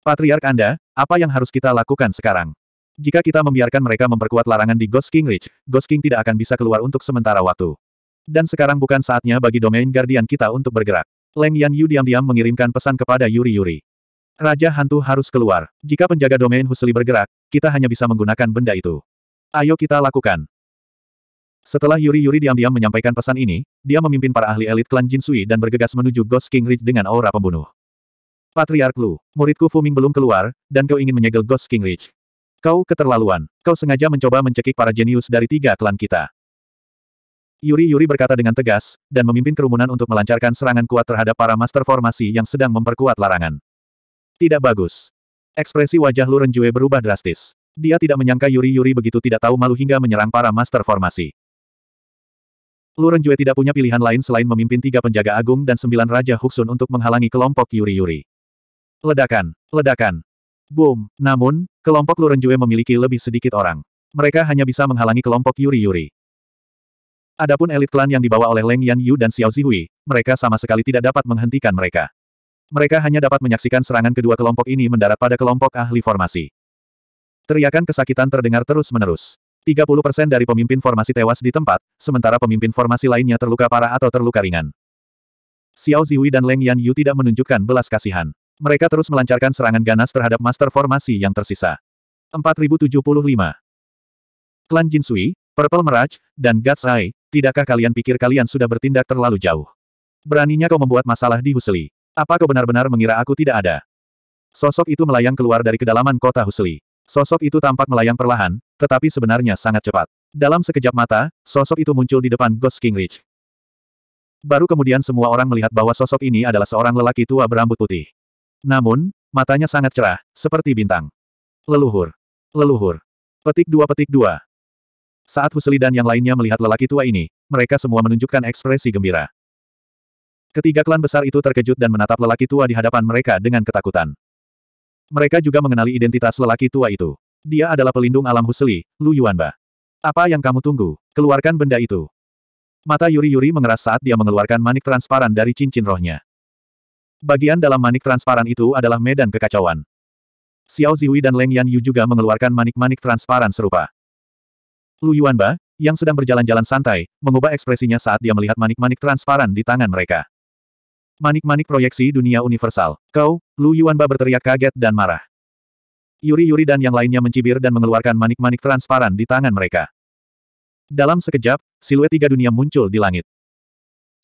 Patriark Anda, apa yang harus kita lakukan sekarang? Jika kita membiarkan mereka memperkuat larangan di Ghost King Ridge, Ghost King tidak akan bisa keluar untuk sementara waktu. Dan sekarang bukan saatnya bagi domain guardian kita untuk bergerak. Leng Yan Yu diam-diam mengirimkan pesan kepada Yuri Yuri. Raja hantu harus keluar. Jika penjaga domain Husli bergerak, kita hanya bisa menggunakan benda itu. Ayo kita lakukan. Setelah Yuri Yuri diam-diam menyampaikan pesan ini, dia memimpin para ahli elit klan Jin Sui dan bergegas menuju Ghost King Ridge dengan aura pembunuh. Patriark Lu, muridku Fuming belum keluar, dan kau ingin menyegel Ghost King Ridge. Kau keterlaluan. Kau sengaja mencoba mencekik para jenius dari tiga klan kita. Yuri-Yuri berkata dengan tegas, dan memimpin kerumunan untuk melancarkan serangan kuat terhadap para master formasi yang sedang memperkuat larangan. Tidak bagus. Ekspresi wajah Lu Renjue berubah drastis. Dia tidak menyangka Yuri-Yuri begitu tidak tahu malu hingga menyerang para master formasi. Lu Renjue tidak punya pilihan lain selain memimpin tiga penjaga agung dan sembilan Raja Huxun untuk menghalangi kelompok Yuri-Yuri. Ledakan! Ledakan! Boom! Namun, kelompok Lu Renjue memiliki lebih sedikit orang. Mereka hanya bisa menghalangi kelompok Yuri-Yuri. Adapun elit klan yang dibawa oleh Leng Yan Yu dan Xiao Zihui, mereka sama sekali tidak dapat menghentikan mereka. Mereka hanya dapat menyaksikan serangan kedua kelompok ini mendarat pada kelompok ahli formasi. Teriakan kesakitan terdengar terus-menerus. 30% dari pemimpin formasi tewas di tempat, sementara pemimpin formasi lainnya terluka parah atau terluka ringan. Xiao Zihui dan Leng Yan Yu tidak menunjukkan belas kasihan. Mereka terus melancarkan serangan ganas terhadap master formasi yang tersisa. 4075 Klan Jinsui, Purple Mirage, dan God's Eye, tidakkah kalian pikir kalian sudah bertindak terlalu jauh? Beraninya kau membuat masalah di Husli. Apa kau benar-benar mengira aku tidak ada? Sosok itu melayang keluar dari kedalaman kota Husli. Sosok itu tampak melayang perlahan, tetapi sebenarnya sangat cepat. Dalam sekejap mata, sosok itu muncul di depan Ghost King Ridge. Baru kemudian semua orang melihat bahwa sosok ini adalah seorang lelaki tua berambut putih. Namun, matanya sangat cerah, seperti bintang. Leluhur. Leluhur. Petik dua petik dua. Saat Husli dan yang lainnya melihat lelaki tua ini, mereka semua menunjukkan ekspresi gembira. Ketiga klan besar itu terkejut dan menatap lelaki tua di hadapan mereka dengan ketakutan. Mereka juga mengenali identitas lelaki tua itu. Dia adalah pelindung alam Husli, Lu Yuanba. Apa yang kamu tunggu? Keluarkan benda itu. Mata Yuri-Yuri mengeras saat dia mengeluarkan manik transparan dari cincin rohnya. Bagian dalam manik transparan itu adalah medan kekacauan. Xiao Zihui dan Leng Yan Yu juga mengeluarkan manik-manik transparan serupa. Lu Yuanba, yang sedang berjalan-jalan santai, mengubah ekspresinya saat dia melihat manik-manik transparan di tangan mereka. Manik-manik proyeksi dunia universal. Kau, Lu Yuanba berteriak kaget dan marah. Yuri-Yuri dan yang lainnya mencibir dan mengeluarkan manik-manik transparan di tangan mereka. Dalam sekejap, siluet tiga dunia muncul di langit.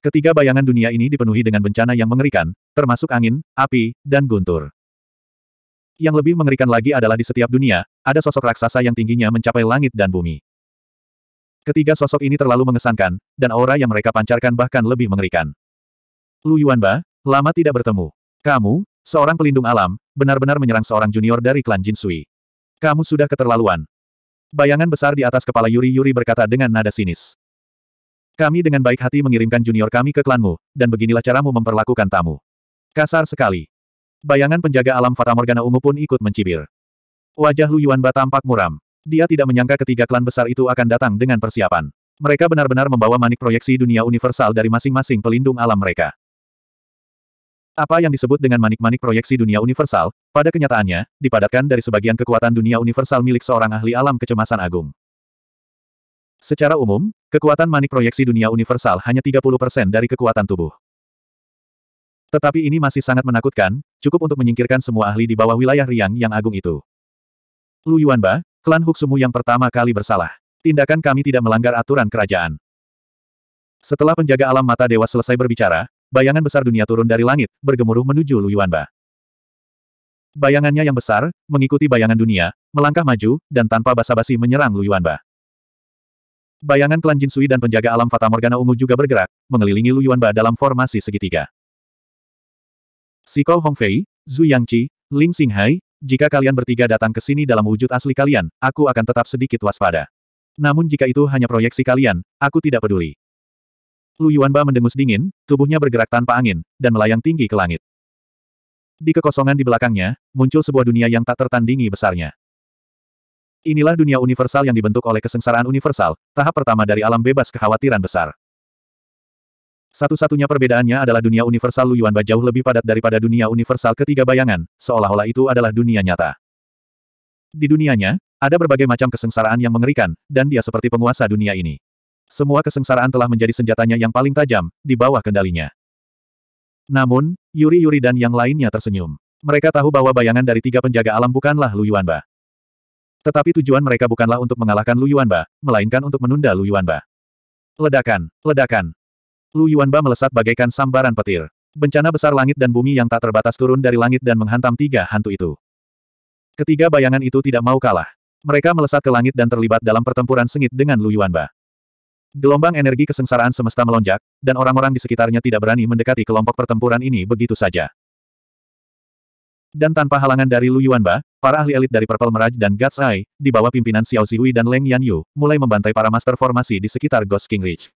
Ketiga bayangan dunia ini dipenuhi dengan bencana yang mengerikan, termasuk angin, api, dan guntur. Yang lebih mengerikan lagi adalah di setiap dunia, ada sosok raksasa yang tingginya mencapai langit dan bumi. Ketiga sosok ini terlalu mengesankan, dan aura yang mereka pancarkan bahkan lebih mengerikan. Lu Yuanba, lama tidak bertemu. Kamu, seorang pelindung alam, benar-benar menyerang seorang junior dari klan Jin Sui. Kamu sudah keterlaluan. Bayangan besar di atas kepala Yuri-Yuri berkata dengan nada sinis. Kami dengan baik hati mengirimkan junior kami ke klanmu, dan beginilah caramu memperlakukan tamu. Kasar sekali. Bayangan penjaga alam Fata Morgana ungu pun ikut mencibir. Wajah Lu Yuanba tampak muram. Dia tidak menyangka ketiga klan besar itu akan datang dengan persiapan. Mereka benar-benar membawa manik proyeksi dunia universal dari masing-masing pelindung alam mereka. Apa yang disebut dengan manik-manik proyeksi dunia universal, pada kenyataannya, dipadatkan dari sebagian kekuatan dunia universal milik seorang ahli alam kecemasan agung. Secara umum, kekuatan manik proyeksi dunia universal hanya 30% dari kekuatan tubuh. Tetapi ini masih sangat menakutkan, cukup untuk menyingkirkan semua ahli di bawah wilayah Riang yang agung itu. Lu Yuanba, Klan Huxumu yang pertama kali bersalah. Tindakan kami tidak melanggar aturan kerajaan. Setelah penjaga alam mata dewa selesai berbicara, bayangan besar dunia turun dari langit, bergemuruh menuju Lu Yuanba. Bayangannya yang besar, mengikuti bayangan dunia, melangkah maju, dan tanpa basa-basi menyerang Lu Yuanba. Bayangan klan Jinsui dan penjaga alam Fata Morgana ungu juga bergerak, mengelilingi Lu Yuanba dalam formasi segitiga. Si Kou Hongfei, Zhu Yangqi, Ling Xinghai, jika kalian bertiga datang ke sini dalam wujud asli kalian, aku akan tetap sedikit waspada. Namun jika itu hanya proyeksi kalian, aku tidak peduli. Lu Yuanba mendengus dingin, tubuhnya bergerak tanpa angin, dan melayang tinggi ke langit. Di kekosongan di belakangnya, muncul sebuah dunia yang tak tertandingi besarnya. Inilah dunia universal yang dibentuk oleh kesengsaraan universal, tahap pertama dari alam bebas kekhawatiran besar. Satu-satunya perbedaannya adalah dunia universal Lu Yuanba jauh lebih padat daripada dunia universal ketiga bayangan, seolah-olah itu adalah dunia nyata. Di dunianya, ada berbagai macam kesengsaraan yang mengerikan, dan dia seperti penguasa dunia ini. Semua kesengsaraan telah menjadi senjatanya yang paling tajam, di bawah kendalinya. Namun, Yuri-Yuri dan yang lainnya tersenyum. Mereka tahu bahwa bayangan dari tiga penjaga alam bukanlah Lu Yuanba. Tetapi tujuan mereka bukanlah untuk mengalahkan Lu Yuanba, melainkan untuk menunda Lu Yuanba. Ledakan, ledakan, Lu Yuanba melesat bagaikan sambaran petir. Bencana besar langit dan bumi yang tak terbatas turun dari langit dan menghantam tiga hantu itu. Ketiga bayangan itu tidak mau kalah. Mereka melesat ke langit dan terlibat dalam pertempuran sengit dengan Lu Yuanba. Gelombang energi kesengsaraan semesta melonjak, dan orang-orang di sekitarnya tidak berani mendekati kelompok pertempuran ini begitu saja. Dan tanpa halangan dari Lu Yuanba, para ahli elit dari Purple Mirage dan God's Eye, di bawah pimpinan Xiao Zihui dan Leng Yan Yu, mulai membantai para master formasi di sekitar Ghost King Ridge.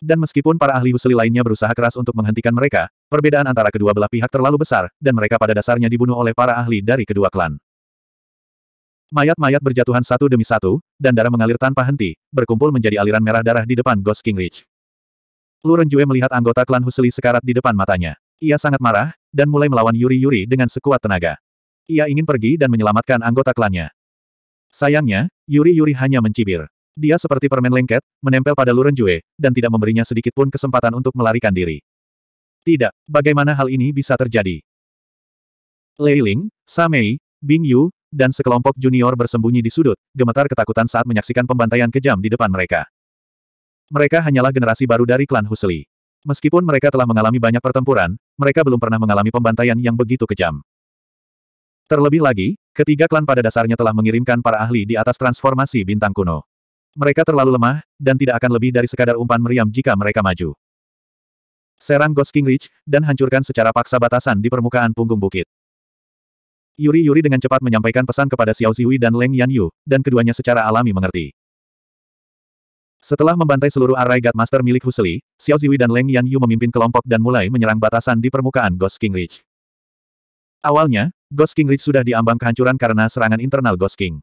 Dan meskipun para ahli Husli lainnya berusaha keras untuk menghentikan mereka, perbedaan antara kedua belah pihak terlalu besar, dan mereka pada dasarnya dibunuh oleh para ahli dari kedua klan. Mayat-mayat berjatuhan satu demi satu, dan darah mengalir tanpa henti, berkumpul menjadi aliran merah darah di depan Ghost King Ridge. Lu Renjue melihat anggota klan Husli sekarat di depan matanya. Ia sangat marah, dan mulai melawan Yuri-Yuri dengan sekuat tenaga. Ia ingin pergi dan menyelamatkan anggota klannya. Sayangnya, Yuri-Yuri hanya mencibir. Dia seperti permen lengket, menempel pada Luren Jue, dan tidak memberinya sedikit pun kesempatan untuk melarikan diri. Tidak, bagaimana hal ini bisa terjadi? Lei Ling, Samei, Bing Yu, dan sekelompok junior bersembunyi di sudut, gemetar ketakutan saat menyaksikan pembantaian kejam di depan mereka. Mereka hanyalah generasi baru dari klan Husli. Meskipun mereka telah mengalami banyak pertempuran, mereka belum pernah mengalami pembantaian yang begitu kejam. Terlebih lagi, ketiga klan pada dasarnya telah mengirimkan para ahli di atas transformasi bintang kuno. Mereka terlalu lemah, dan tidak akan lebih dari sekadar umpan meriam jika mereka maju. Serang Ghost King Ridge, dan hancurkan secara paksa batasan di permukaan punggung bukit. Yuri-Yuri dengan cepat menyampaikan pesan kepada Xiao Ziwi dan Leng Yan Yu, dan keduanya secara alami mengerti. Setelah membantai seluruh arai God Master milik Husli, Xiao Ziwi dan Leng Yan Yu memimpin kelompok dan mulai menyerang batasan di permukaan Ghost King Ridge. Awalnya, Ghost King Ridge sudah diambang kehancuran karena serangan internal Ghost King.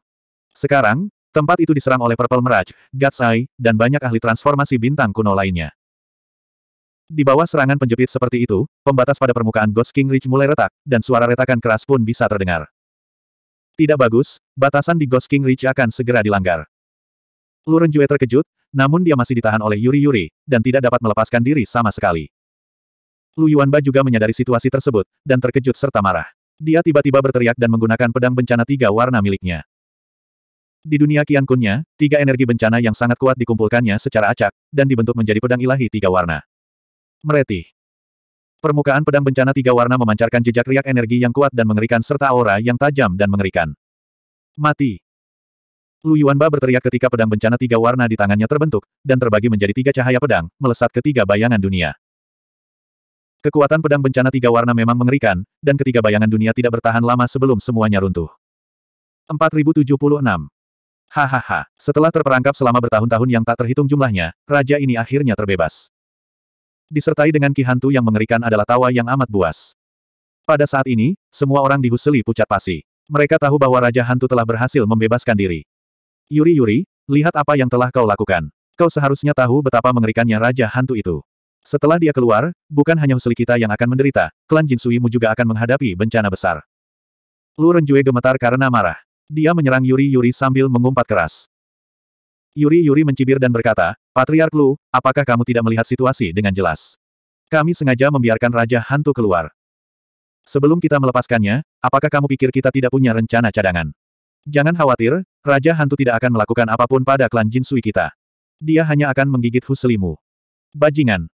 Sekarang, Tempat itu diserang oleh Purple Mirage, Gatsai, dan banyak ahli transformasi bintang kuno lainnya. Di bawah serangan penjepit seperti itu, pembatas pada permukaan Ghost King Ridge mulai retak, dan suara retakan keras pun bisa terdengar. Tidak bagus, batasan di Ghost King Ridge akan segera dilanggar. Luren Jue terkejut, namun dia masih ditahan oleh Yuri-Yuri, dan tidak dapat melepaskan diri sama sekali. Lu Yuanba juga menyadari situasi tersebut, dan terkejut serta marah. Dia tiba-tiba berteriak dan menggunakan pedang bencana tiga warna miliknya. Di dunia Kian Kunnya, tiga energi bencana yang sangat kuat dikumpulkannya secara acak, dan dibentuk menjadi pedang ilahi tiga warna. Meretih. Permukaan pedang bencana tiga warna memancarkan jejak riak energi yang kuat dan mengerikan serta aura yang tajam dan mengerikan. Mati. Lu Yuanba berteriak ketika pedang bencana tiga warna di tangannya terbentuk, dan terbagi menjadi tiga cahaya pedang, melesat ke tiga bayangan dunia. Kekuatan pedang bencana tiga warna memang mengerikan, dan ketiga bayangan dunia tidak bertahan lama sebelum semuanya runtuh. 4076 Hahaha, setelah terperangkap selama bertahun-tahun yang tak terhitung jumlahnya, raja ini akhirnya terbebas. Disertai dengan ki hantu yang mengerikan adalah tawa yang amat buas. Pada saat ini, semua orang dihuseli pucat pasi. Mereka tahu bahwa Raja Hantu telah berhasil membebaskan diri. Yuri-Yuri, lihat apa yang telah kau lakukan. Kau seharusnya tahu betapa mengerikannya Raja Hantu itu. Setelah dia keluar, bukan hanya Huseli kita yang akan menderita, klan mu juga akan menghadapi bencana besar. Lu Renjue gemetar karena marah. Dia menyerang Yuri-Yuri sambil mengumpat keras. Yuri-Yuri mencibir dan berkata, Patriark Lu, apakah kamu tidak melihat situasi dengan jelas? Kami sengaja membiarkan Raja Hantu keluar. Sebelum kita melepaskannya, apakah kamu pikir kita tidak punya rencana cadangan? Jangan khawatir, Raja Hantu tidak akan melakukan apapun pada klan Jinsui kita. Dia hanya akan menggigit huselimu. Bajingan.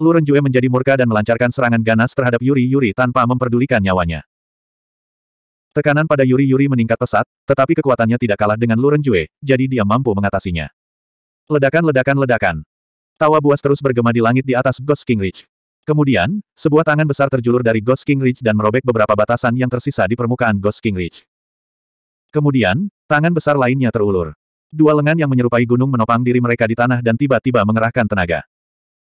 Lu Renjue menjadi murka dan melancarkan serangan ganas terhadap Yuri-Yuri tanpa memperdulikan nyawanya. Tekanan pada Yuri-Yuri meningkat pesat, tetapi kekuatannya tidak kalah dengan Luren Jue, jadi dia mampu mengatasinya. Ledakan-ledakan-ledakan. Tawa buas terus bergema di langit di atas Ghost King Ridge. Kemudian, sebuah tangan besar terjulur dari Ghost King Ridge dan merobek beberapa batasan yang tersisa di permukaan Ghost King Ridge. Kemudian, tangan besar lainnya terulur. Dua lengan yang menyerupai gunung menopang diri mereka di tanah dan tiba-tiba mengerahkan tenaga.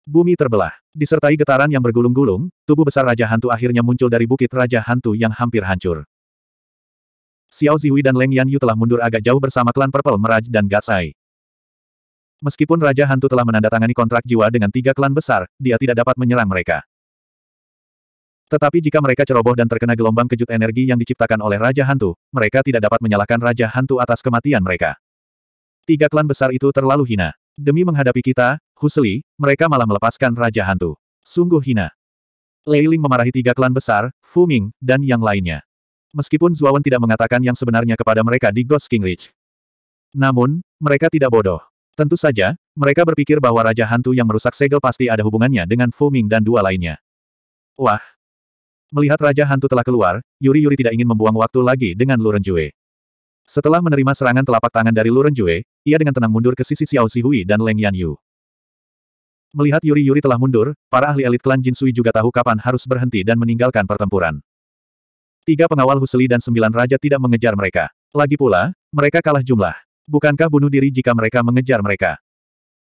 Bumi terbelah. Disertai getaran yang bergulung-gulung, tubuh besar Raja Hantu akhirnya muncul dari bukit Raja Hantu yang hampir hancur. Xiao Ziyu dan Leng Yan Yu telah mundur agak jauh bersama klan Purple Meraj dan Gatsai. Meskipun Raja Hantu telah menandatangani kontrak jiwa dengan tiga klan besar, dia tidak dapat menyerang mereka. Tetapi jika mereka ceroboh dan terkena gelombang kejut energi yang diciptakan oleh Raja Hantu, mereka tidak dapat menyalahkan Raja Hantu atas kematian mereka. Tiga klan besar itu terlalu hina. Demi menghadapi kita, Husli, mereka malah melepaskan Raja Hantu. Sungguh hina. Lei Ling memarahi tiga klan besar, Fu Ming, dan yang lainnya meskipun Zuawan tidak mengatakan yang sebenarnya kepada mereka di Ghost King Ridge. Namun, mereka tidak bodoh. Tentu saja, mereka berpikir bahwa Raja Hantu yang merusak segel pasti ada hubungannya dengan Fu Ming dan dua lainnya. Wah! Melihat Raja Hantu telah keluar, Yuri-Yuri tidak ingin membuang waktu lagi dengan Luren Jue. Setelah menerima serangan telapak tangan dari Luren Jue, ia dengan tenang mundur ke sisi Xiao Zihui dan Leng Yan Yu. Melihat Yuri-Yuri telah mundur, para ahli elit klan Jin Sui juga tahu kapan harus berhenti dan meninggalkan pertempuran. Tiga pengawal Husli dan sembilan raja tidak mengejar mereka. Lagi pula, mereka kalah jumlah. Bukankah bunuh diri jika mereka mengejar mereka?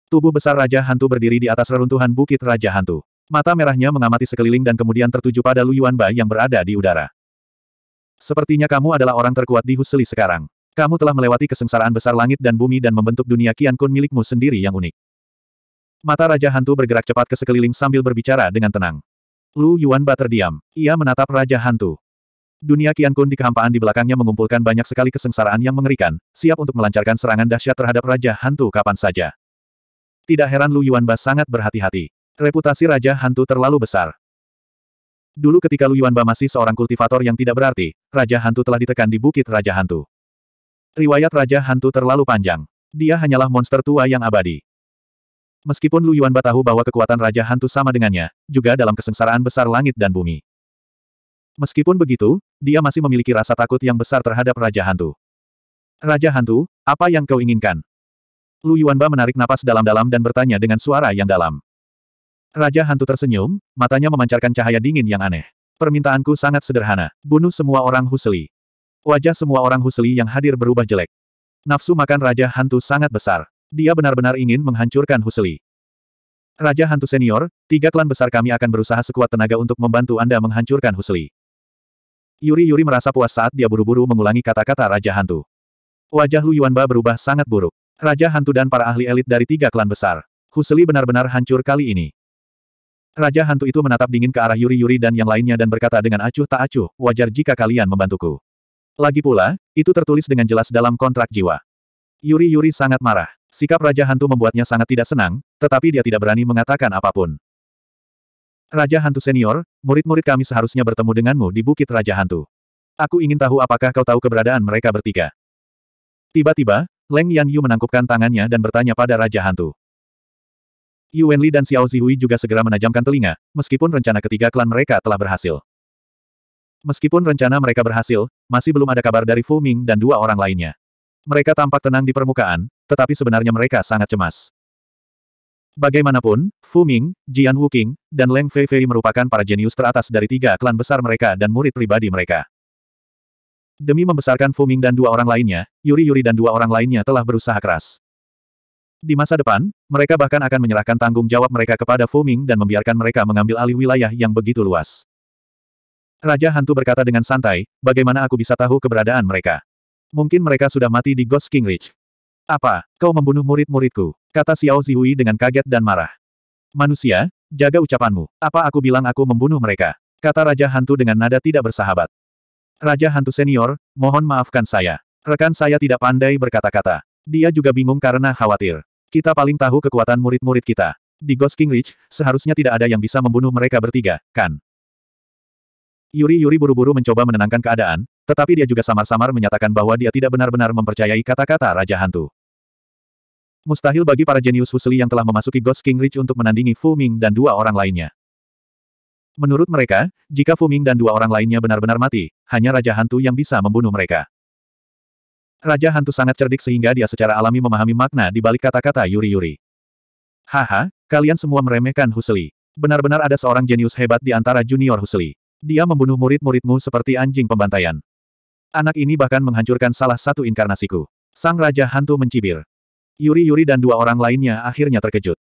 Tubuh besar Raja Hantu berdiri di atas reruntuhan Bukit Raja Hantu. Mata merahnya mengamati sekeliling dan kemudian tertuju pada Lu Yuanba yang berada di udara. Sepertinya kamu adalah orang terkuat di Husli sekarang. Kamu telah melewati kesengsaraan besar langit dan bumi dan membentuk dunia Kian Kun milikmu sendiri yang unik. Mata Raja Hantu bergerak cepat ke sekeliling sambil berbicara dengan tenang. Lu Ba terdiam. Ia menatap Raja Hantu. Dunia Qian Kun di kehampaan di belakangnya mengumpulkan banyak sekali kesengsaraan yang mengerikan, siap untuk melancarkan serangan dahsyat terhadap Raja Hantu kapan saja. Tidak heran Lu Yuanba sangat berhati-hati. Reputasi Raja Hantu terlalu besar. Dulu ketika Lu Yuanba masih seorang kultivator yang tidak berarti, Raja Hantu telah ditekan di Bukit Raja Hantu. Riwayat Raja Hantu terlalu panjang. Dia hanyalah monster tua yang abadi. Meskipun Lu Yuanba tahu bahwa kekuatan Raja Hantu sama dengannya, juga dalam kesengsaraan besar langit dan bumi. Meskipun begitu, dia masih memiliki rasa takut yang besar terhadap Raja Hantu. Raja Hantu, apa yang kau inginkan? Lu Yuanba menarik napas dalam-dalam dan bertanya dengan suara yang dalam. Raja Hantu tersenyum, matanya memancarkan cahaya dingin yang aneh. Permintaanku sangat sederhana, bunuh semua orang Husli. Wajah semua orang Husli yang hadir berubah jelek. Nafsu makan Raja Hantu sangat besar. Dia benar-benar ingin menghancurkan Husli. Raja Hantu Senior, tiga klan besar kami akan berusaha sekuat tenaga untuk membantu Anda menghancurkan Husli. Yuri-Yuri merasa puas saat dia buru-buru mengulangi kata-kata Raja Hantu. Wajah Lu Yuanba berubah sangat buruk. Raja Hantu dan para ahli elit dari tiga klan besar. Huseli benar-benar hancur kali ini. Raja Hantu itu menatap dingin ke arah Yuri-Yuri dan yang lainnya dan berkata dengan acuh tak acuh, wajar jika kalian membantuku. Lagi pula, itu tertulis dengan jelas dalam kontrak jiwa. Yuri-Yuri sangat marah. Sikap Raja Hantu membuatnya sangat tidak senang, tetapi dia tidak berani mengatakan apapun. Raja Hantu Senior, murid-murid kami seharusnya bertemu denganmu di Bukit Raja Hantu. Aku ingin tahu apakah kau tahu keberadaan mereka bertiga. Tiba-tiba, Leng Yan Yu menangkupkan tangannya dan bertanya pada Raja Hantu. Yu Wenli dan Xiao Zihui juga segera menajamkan telinga, meskipun rencana ketiga klan mereka telah berhasil. Meskipun rencana mereka berhasil, masih belum ada kabar dari Fu Ming dan dua orang lainnya. Mereka tampak tenang di permukaan, tetapi sebenarnya mereka sangat cemas. Bagaimanapun, Fu Ming, Jian Wuking, dan Leng Fei Fei merupakan para jenius teratas dari tiga klan besar mereka dan murid pribadi mereka. Demi membesarkan Fu Ming dan dua orang lainnya, Yuri Yuri dan dua orang lainnya telah berusaha keras. Di masa depan, mereka bahkan akan menyerahkan tanggung jawab mereka kepada Fu Ming dan membiarkan mereka mengambil alih wilayah yang begitu luas. Raja Hantu berkata dengan santai, bagaimana aku bisa tahu keberadaan mereka? Mungkin mereka sudah mati di Ghost King Ridge. Apa, kau membunuh murid-muridku? Kata Xiao Zihui dengan kaget dan marah. Manusia, jaga ucapanmu. Apa aku bilang aku membunuh mereka? Kata Raja Hantu dengan nada tidak bersahabat. Raja Hantu Senior, mohon maafkan saya. Rekan saya tidak pandai berkata-kata. Dia juga bingung karena khawatir. Kita paling tahu kekuatan murid-murid kita. Di Ghost King Ridge, seharusnya tidak ada yang bisa membunuh mereka bertiga, kan? Yuri-Yuri buru-buru mencoba menenangkan keadaan, tetapi dia juga samar-samar menyatakan bahwa dia tidak benar-benar mempercayai kata-kata Raja Hantu. Mustahil bagi para jenius Husli yang telah memasuki Ghost King Ridge untuk menandingi Fu Ming dan dua orang lainnya. Menurut mereka, jika Fu Ming dan dua orang lainnya benar-benar mati, hanya Raja Hantu yang bisa membunuh mereka. Raja Hantu sangat cerdik sehingga dia secara alami memahami makna di balik kata-kata Yuri-Yuri. Haha, kalian semua meremehkan Husli. Benar-benar ada seorang jenius hebat di antara junior Husli. Dia membunuh murid-muridmu seperti anjing pembantaian. Anak ini bahkan menghancurkan salah satu inkarnasiku. Sang Raja Hantu mencibir. Yuri-Yuri dan dua orang lainnya akhirnya terkejut.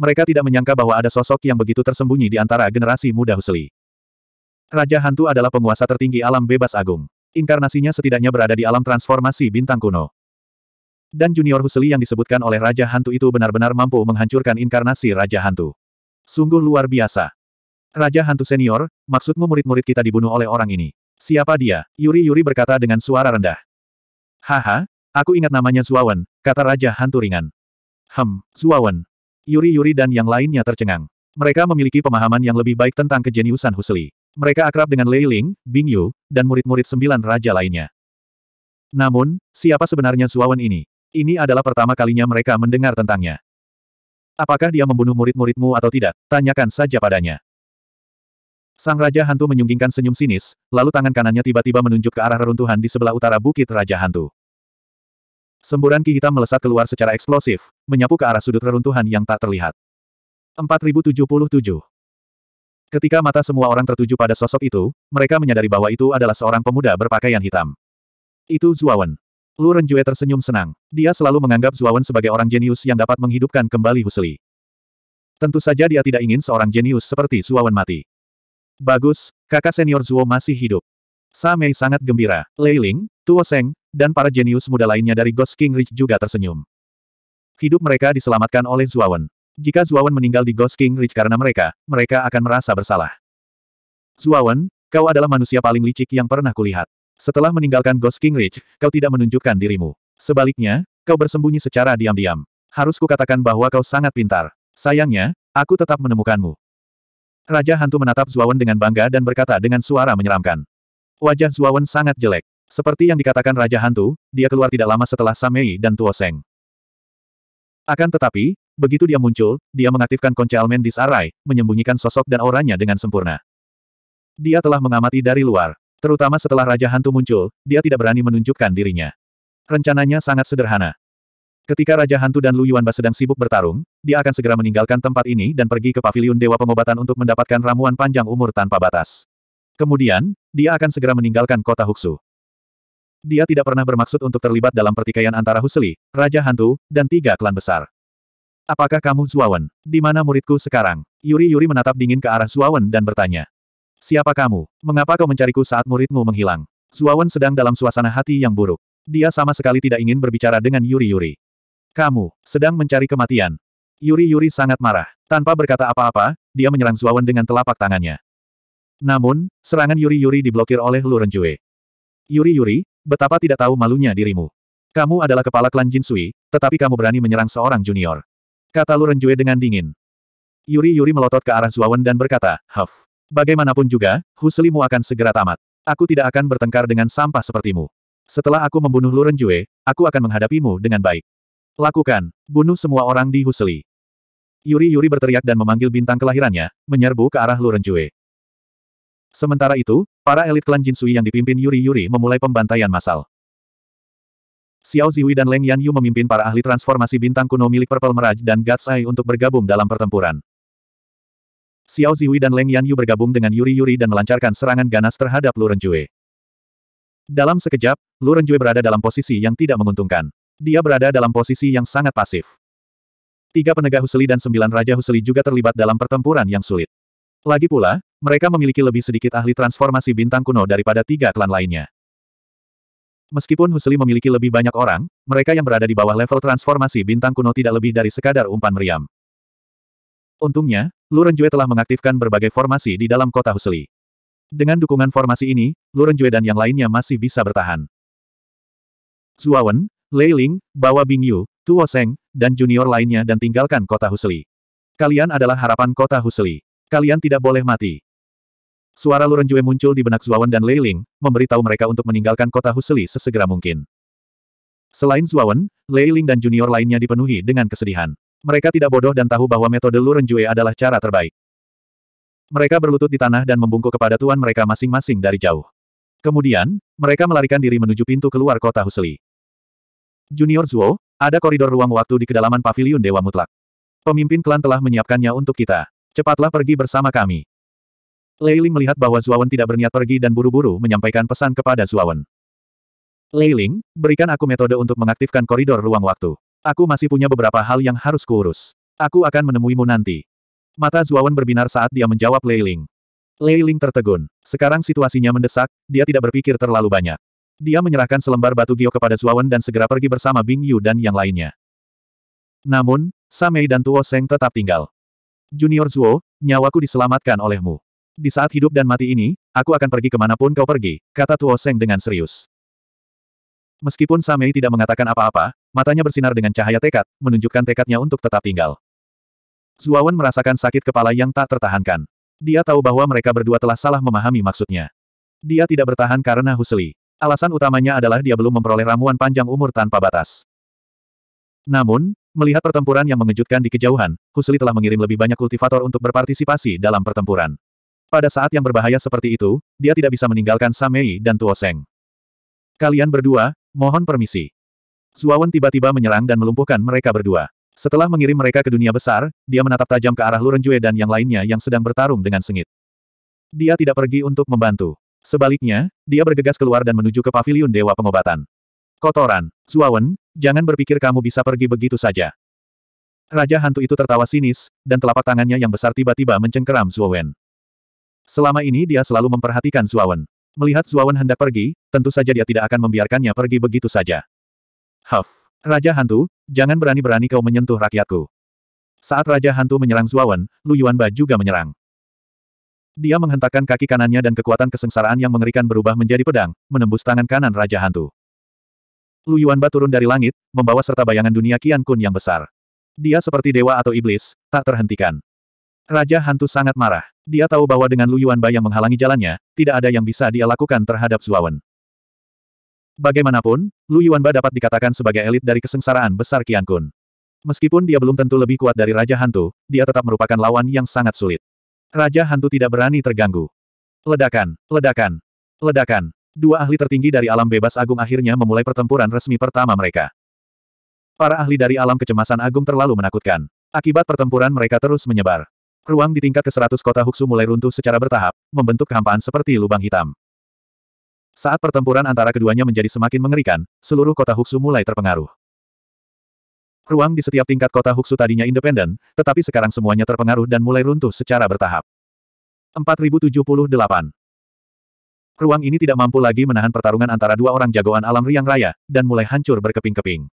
Mereka tidak menyangka bahwa ada sosok yang begitu tersembunyi di antara generasi muda Husli. Raja Hantu adalah penguasa tertinggi alam bebas agung. Inkarnasinya setidaknya berada di alam transformasi bintang kuno. Dan junior Husli yang disebutkan oleh Raja Hantu itu benar-benar mampu menghancurkan inkarnasi Raja Hantu. Sungguh luar biasa. Raja Hantu senior, maksudmu murid-murid kita dibunuh oleh orang ini. Siapa dia? Yuri-Yuri berkata dengan suara rendah. Haha, Aku ingat namanya Zuawan, kata Raja Hantu Ringan. Hem, Zuawan. Yuri-Yuri dan yang lainnya tercengang. Mereka memiliki pemahaman yang lebih baik tentang kejeniusan Husli. Mereka akrab dengan Lei Ling, Bing Yu, dan murid-murid sembilan raja lainnya. Namun, siapa sebenarnya Zuawan ini? Ini adalah pertama kalinya mereka mendengar tentangnya. Apakah dia membunuh murid-muridmu atau tidak? Tanyakan saja padanya. Sang Raja Hantu menyunggingkan senyum sinis, lalu tangan kanannya tiba-tiba menunjuk ke arah reruntuhan di sebelah utara Bukit Raja Hantu. Semburan ki hitam melesat keluar secara eksplosif, menyapu ke arah sudut reruntuhan yang tak terlihat. 4077 Ketika mata semua orang tertuju pada sosok itu, mereka menyadari bahwa itu adalah seorang pemuda berpakaian hitam. Itu Zuawan. Lu Renjue tersenyum senang. Dia selalu menganggap Zuawan sebagai orang jenius yang dapat menghidupkan kembali Husli. Tentu saja dia tidak ingin seorang jenius seperti Zuawan mati. Bagus, kakak senior Zuo masih hidup. Samei sangat gembira. Leiling, Ling, dan para jenius muda lainnya dari Ghost King Ridge juga tersenyum. Hidup mereka diselamatkan oleh Zuawan. Jika Zuawan meninggal di Ghost King Ridge karena mereka, mereka akan merasa bersalah. Zuawan, kau adalah manusia paling licik yang pernah kulihat. Setelah meninggalkan Ghost King Ridge, kau tidak menunjukkan dirimu. Sebaliknya, kau bersembunyi secara diam-diam. Harus kukatakan bahwa kau sangat pintar. Sayangnya, aku tetap menemukanmu. Raja hantu menatap Zuawan dengan bangga dan berkata dengan suara menyeramkan. Wajah Zuawan sangat jelek. Seperti yang dikatakan Raja Hantu, dia keluar tidak lama setelah Samei dan Tuo Seng. Akan tetapi, begitu dia muncul, dia mengaktifkan kunci Almen di Sarai, menyembunyikan sosok dan auranya dengan sempurna. Dia telah mengamati dari luar. Terutama setelah Raja Hantu muncul, dia tidak berani menunjukkan dirinya. Rencananya sangat sederhana. Ketika Raja Hantu dan Lu Yuanba sedang sibuk bertarung, dia akan segera meninggalkan tempat ini dan pergi ke paviliun Dewa Pengobatan untuk mendapatkan ramuan panjang umur tanpa batas. Kemudian, dia akan segera meninggalkan kota Huxu. Dia tidak pernah bermaksud untuk terlibat dalam pertikaian antara Husli, Raja Hantu, dan tiga klan besar. Apakah kamu Zuawan? Di mana muridku sekarang? Yuri-Yuri menatap dingin ke arah Zuawan dan bertanya. Siapa kamu? Mengapa kau mencariku saat muridmu menghilang? Zuawan sedang dalam suasana hati yang buruk. Dia sama sekali tidak ingin berbicara dengan Yuri-Yuri. Kamu, sedang mencari kematian. Yuri-Yuri sangat marah. Tanpa berkata apa-apa, dia menyerang Zuawan dengan telapak tangannya. Namun, serangan Yuri-Yuri diblokir oleh Lu Renjue. Yuri-Yuri, Betapa tidak tahu malunya dirimu. Kamu adalah kepala klan Jin Sui, tetapi kamu berani menyerang seorang junior. Kata Lu Renjue dengan dingin. Yuri-Yuri melotot ke arah Zuawan dan berkata, Huff. Bagaimanapun juga, huslimu akan segera tamat. Aku tidak akan bertengkar dengan sampah sepertimu. Setelah aku membunuh Lu Renjue, aku akan menghadapimu dengan baik. Lakukan, bunuh semua orang di Husli. Yuri-Yuri berteriak dan memanggil bintang kelahirannya, menyerbu ke arah Lu Renjue. Sementara itu, para elit klan Jinsui yang dipimpin Yuri-Yuri memulai pembantaian massal. Xiao Ziwi dan Leng Yan Yu memimpin para ahli transformasi bintang kuno milik Purple Mirage dan God's Eye untuk bergabung dalam pertempuran. Xiao Ziwi dan Leng Yan Yu bergabung dengan Yuri-Yuri dan melancarkan serangan ganas terhadap Lu Renjue. Dalam sekejap, Lu Renjue berada dalam posisi yang tidak menguntungkan. Dia berada dalam posisi yang sangat pasif. Tiga penegak Husli dan sembilan Raja Husli juga terlibat dalam pertempuran yang sulit. Lagi pula, mereka memiliki lebih sedikit ahli transformasi bintang kuno daripada tiga klan lainnya. Meskipun Husli memiliki lebih banyak orang, mereka yang berada di bawah level transformasi bintang kuno tidak lebih dari sekadar umpan meriam. Untungnya, Lu Renjue telah mengaktifkan berbagai formasi di dalam kota Husli. Dengan dukungan formasi ini, Lu Renjue dan yang lainnya masih bisa bertahan. Zuawan, Lei Ling, Bawa Bingyu, Tuo Seng, dan junior lainnya dan tinggalkan kota Husli. Kalian adalah harapan kota Husli. Kalian tidak boleh mati. Suara Luren Jue muncul di benak Zuawan dan Leiling, memberitahu mereka untuk meninggalkan kota Huseli sesegera mungkin. Selain Zuawan, Leiling dan junior lainnya dipenuhi dengan kesedihan. Mereka tidak bodoh dan tahu bahwa metode Luren Jue adalah cara terbaik. Mereka berlutut di tanah dan membungkuk kepada tuan mereka masing-masing dari jauh. Kemudian, mereka melarikan diri menuju pintu keluar kota Huseli. Junior Zuo, ada koridor ruang waktu di kedalaman paviliun Dewa Mutlak. Pemimpin klan telah menyiapkannya untuk kita. Cepatlah pergi bersama kami. Leiling melihat bahwa Zuawan tidak berniat pergi dan buru-buru menyampaikan pesan kepada Zuawan. Leiling, berikan aku metode untuk mengaktifkan koridor ruang waktu. Aku masih punya beberapa hal yang harus kuurus. Aku akan menemuimu nanti. Mata Zuawan berbinar saat dia menjawab Leiling. Leiling tertegun. Sekarang situasinya mendesak, dia tidak berpikir terlalu banyak. Dia menyerahkan selembar batu giok kepada Zuawan dan segera pergi bersama Bing Yu dan yang lainnya. Namun, Samei dan Tuo Seng tetap tinggal. Junior Zuo, nyawaku diselamatkan olehmu di saat hidup dan mati ini, aku akan pergi kemanapun kau pergi, kata Tuo Seng dengan serius. Meskipun Samei tidak mengatakan apa-apa, matanya bersinar dengan cahaya tekad, menunjukkan tekadnya untuk tetap tinggal. Zuawan merasakan sakit kepala yang tak tertahankan. Dia tahu bahwa mereka berdua telah salah memahami maksudnya. Dia tidak bertahan karena Husli. Alasan utamanya adalah dia belum memperoleh ramuan panjang umur tanpa batas. Namun, Melihat pertempuran yang mengejutkan di kejauhan, Husli telah mengirim lebih banyak kultivator untuk berpartisipasi dalam pertempuran. Pada saat yang berbahaya seperti itu, dia tidak bisa meninggalkan Samei dan Tuo Seng. Kalian berdua, mohon permisi. Zuawan tiba-tiba menyerang dan melumpuhkan mereka berdua. Setelah mengirim mereka ke dunia besar, dia menatap tajam ke arah Lurenjue dan yang lainnya yang sedang bertarung dengan sengit. Dia tidak pergi untuk membantu. Sebaliknya, dia bergegas keluar dan menuju ke paviliun Dewa Pengobatan. Kotoran, Zuawan, jangan berpikir kamu bisa pergi begitu saja. Raja hantu itu tertawa sinis, dan telapak tangannya yang besar tiba-tiba mencengkeram Zuawan. Selama ini dia selalu memperhatikan Zuawan. Melihat Zuawan hendak pergi, tentu saja dia tidak akan membiarkannya pergi begitu saja. Huff! Raja Hantu, jangan berani-berani kau menyentuh rakyatku. Saat Raja Hantu menyerang Zuawan, Lu Yuanba juga menyerang. Dia menghentakkan kaki kanannya dan kekuatan kesengsaraan yang mengerikan berubah menjadi pedang, menembus tangan kanan Raja Hantu. Lu Yuanba turun dari langit, membawa serta bayangan dunia Qian Kun yang besar. Dia seperti dewa atau iblis, tak terhentikan. Raja Hantu sangat marah. Dia tahu bahwa dengan Lu Bai yang menghalangi jalannya, tidak ada yang bisa dia lakukan terhadap Zuawan. Bagaimanapun, Lu Bai dapat dikatakan sebagai elit dari kesengsaraan besar Kian Kun. Meskipun dia belum tentu lebih kuat dari Raja Hantu, dia tetap merupakan lawan yang sangat sulit. Raja Hantu tidak berani terganggu. Ledakan, ledakan, ledakan. Dua ahli tertinggi dari alam bebas agung akhirnya memulai pertempuran resmi pertama mereka. Para ahli dari alam kecemasan agung terlalu menakutkan. Akibat pertempuran mereka terus menyebar. Ruang di tingkat ke-100 kota Huksu mulai runtuh secara bertahap, membentuk kehampaan seperti lubang hitam. Saat pertempuran antara keduanya menjadi semakin mengerikan, seluruh kota Huksu mulai terpengaruh. Ruang di setiap tingkat kota Huksu tadinya independen, tetapi sekarang semuanya terpengaruh dan mulai runtuh secara bertahap. 4078 Ruang ini tidak mampu lagi menahan pertarungan antara dua orang jagoan alam riang raya, dan mulai hancur berkeping-keping.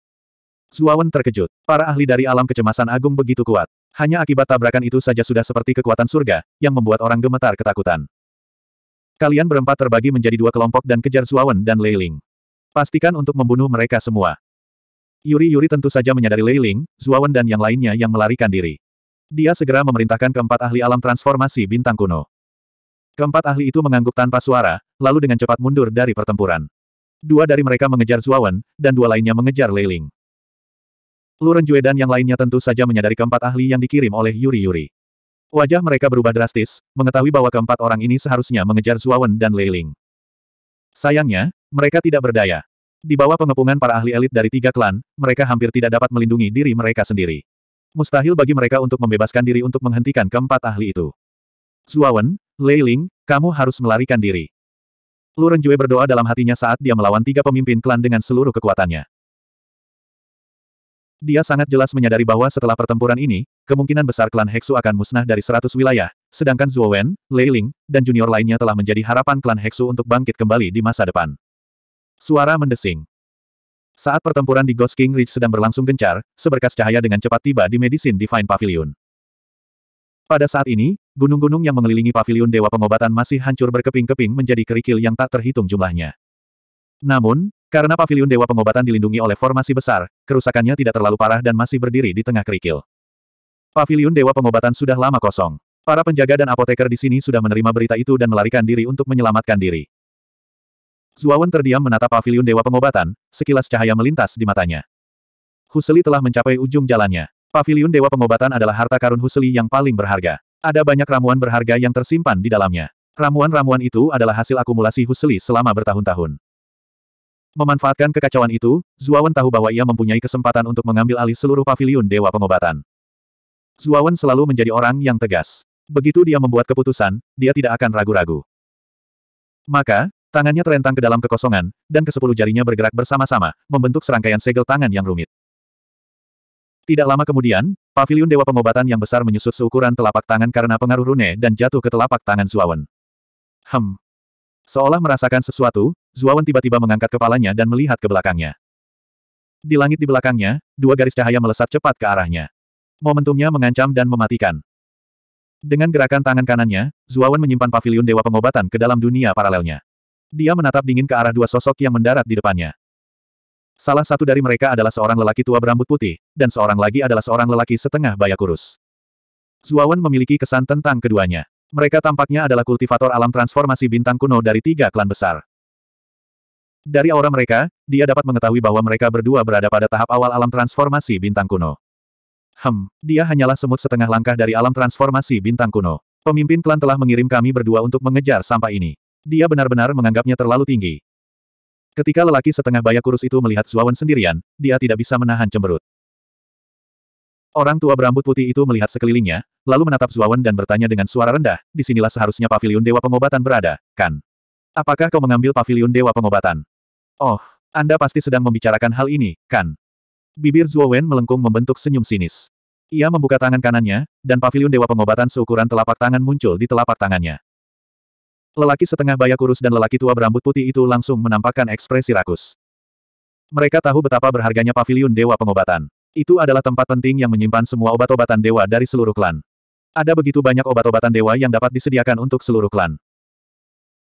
Zuawan terkejut. Para ahli dari alam kecemasan agung begitu kuat. Hanya akibat tabrakan itu saja sudah seperti kekuatan surga, yang membuat orang gemetar ketakutan. Kalian berempat terbagi menjadi dua kelompok dan kejar Zuawan dan Leiling. Pastikan untuk membunuh mereka semua. Yuri-Yuri tentu saja menyadari Leiling, Zuawan dan yang lainnya yang melarikan diri. Dia segera memerintahkan keempat ahli alam transformasi bintang kuno. Keempat ahli itu mengangguk tanpa suara, lalu dengan cepat mundur dari pertempuran. Dua dari mereka mengejar Zuawan, dan dua lainnya mengejar Leiling. Lu Renjue dan yang lainnya tentu saja menyadari keempat ahli yang dikirim oleh Yuri-Yuri. Wajah mereka berubah drastis, mengetahui bahwa keempat orang ini seharusnya mengejar Zuawan dan Leiling. Sayangnya, mereka tidak berdaya. Di bawah pengepungan para ahli elit dari tiga klan, mereka hampir tidak dapat melindungi diri mereka sendiri. Mustahil bagi mereka untuk membebaskan diri untuk menghentikan keempat ahli itu. Zuawan, Leiling, kamu harus melarikan diri. Lu Renjue berdoa dalam hatinya saat dia melawan tiga pemimpin klan dengan seluruh kekuatannya. Dia sangat jelas menyadari bahwa setelah pertempuran ini, kemungkinan besar klan Heksu akan musnah dari seratus wilayah, sedangkan Zhuo Wen, Lei Ling, dan junior lainnya telah menjadi harapan klan Heksu untuk bangkit kembali di masa depan. Suara mendesing. Saat pertempuran di Ghost King Ridge sedang berlangsung gencar, seberkas cahaya dengan cepat tiba di Medicine Divine Pavilion. Pada saat ini, gunung-gunung yang mengelilingi pavilion Dewa Pengobatan masih hancur berkeping-keping menjadi kerikil yang tak terhitung jumlahnya. Namun, karena pavilion Dewa Pengobatan dilindungi oleh formasi besar, kerusakannya tidak terlalu parah dan masih berdiri di tengah kerikil. Pavilion Dewa Pengobatan sudah lama kosong. Para penjaga dan apoteker di sini sudah menerima berita itu dan melarikan diri untuk menyelamatkan diri. Zuawan terdiam menatap pavilion Dewa Pengobatan, sekilas cahaya melintas di matanya. Huseli telah mencapai ujung jalannya. Pavilion Dewa Pengobatan adalah harta karun Huseli yang paling berharga. Ada banyak ramuan berharga yang tersimpan di dalamnya. Ramuan-ramuan itu adalah hasil akumulasi Huseli selama bertahun-tahun. Memanfaatkan kekacauan itu, Zuawan tahu bahwa ia mempunyai kesempatan untuk mengambil alih seluruh paviliun Dewa Pengobatan. Zuawan selalu menjadi orang yang tegas. Begitu dia membuat keputusan, dia tidak akan ragu-ragu. Maka, tangannya terentang ke dalam kekosongan, dan kesepuluh jarinya bergerak bersama-sama, membentuk serangkaian segel tangan yang rumit. Tidak lama kemudian, paviliun Dewa Pengobatan yang besar menyusut seukuran telapak tangan karena pengaruh rune dan jatuh ke telapak tangan Zuawan. Hem, Seolah merasakan sesuatu, Zuawan tiba-tiba mengangkat kepalanya dan melihat ke belakangnya. Di langit di belakangnya, dua garis cahaya melesat cepat ke arahnya. Momentumnya mengancam dan mematikan. Dengan gerakan tangan kanannya, Zuawan menyimpan pavilion Dewa Pengobatan ke dalam dunia paralelnya. Dia menatap dingin ke arah dua sosok yang mendarat di depannya. Salah satu dari mereka adalah seorang lelaki tua berambut putih, dan seorang lagi adalah seorang lelaki setengah baya kurus. Zuawan memiliki kesan tentang keduanya. Mereka tampaknya adalah kultivator alam transformasi bintang kuno dari tiga klan besar. Dari aura mereka, dia dapat mengetahui bahwa mereka berdua berada pada tahap awal alam transformasi bintang kuno. Hem, dia hanyalah semut setengah langkah dari alam transformasi bintang kuno. Pemimpin klan telah mengirim kami berdua untuk mengejar sampah ini. Dia benar-benar menganggapnya terlalu tinggi. Ketika lelaki setengah bayak kurus itu melihat Zuawan sendirian, dia tidak bisa menahan cemberut. Orang tua berambut putih itu melihat sekelilingnya, lalu menatap Zuawan dan bertanya dengan suara rendah, "Di sinilah seharusnya pavilion Dewa Pengobatan berada, kan? Apakah kau mengambil pavilion Dewa Pengobatan? Oh, Anda pasti sedang membicarakan hal ini, kan? Bibir Zuawan melengkung membentuk senyum sinis. Ia membuka tangan kanannya, dan pavilion Dewa Pengobatan seukuran telapak tangan muncul di telapak tangannya. Lelaki setengah baya kurus dan lelaki tua berambut putih itu langsung menampakkan ekspresi rakus. Mereka tahu betapa berharganya pavilion Dewa Pengobatan. Itu adalah tempat penting yang menyimpan semua obat-obatan dewa dari seluruh klan. Ada begitu banyak obat-obatan dewa yang dapat disediakan untuk seluruh klan.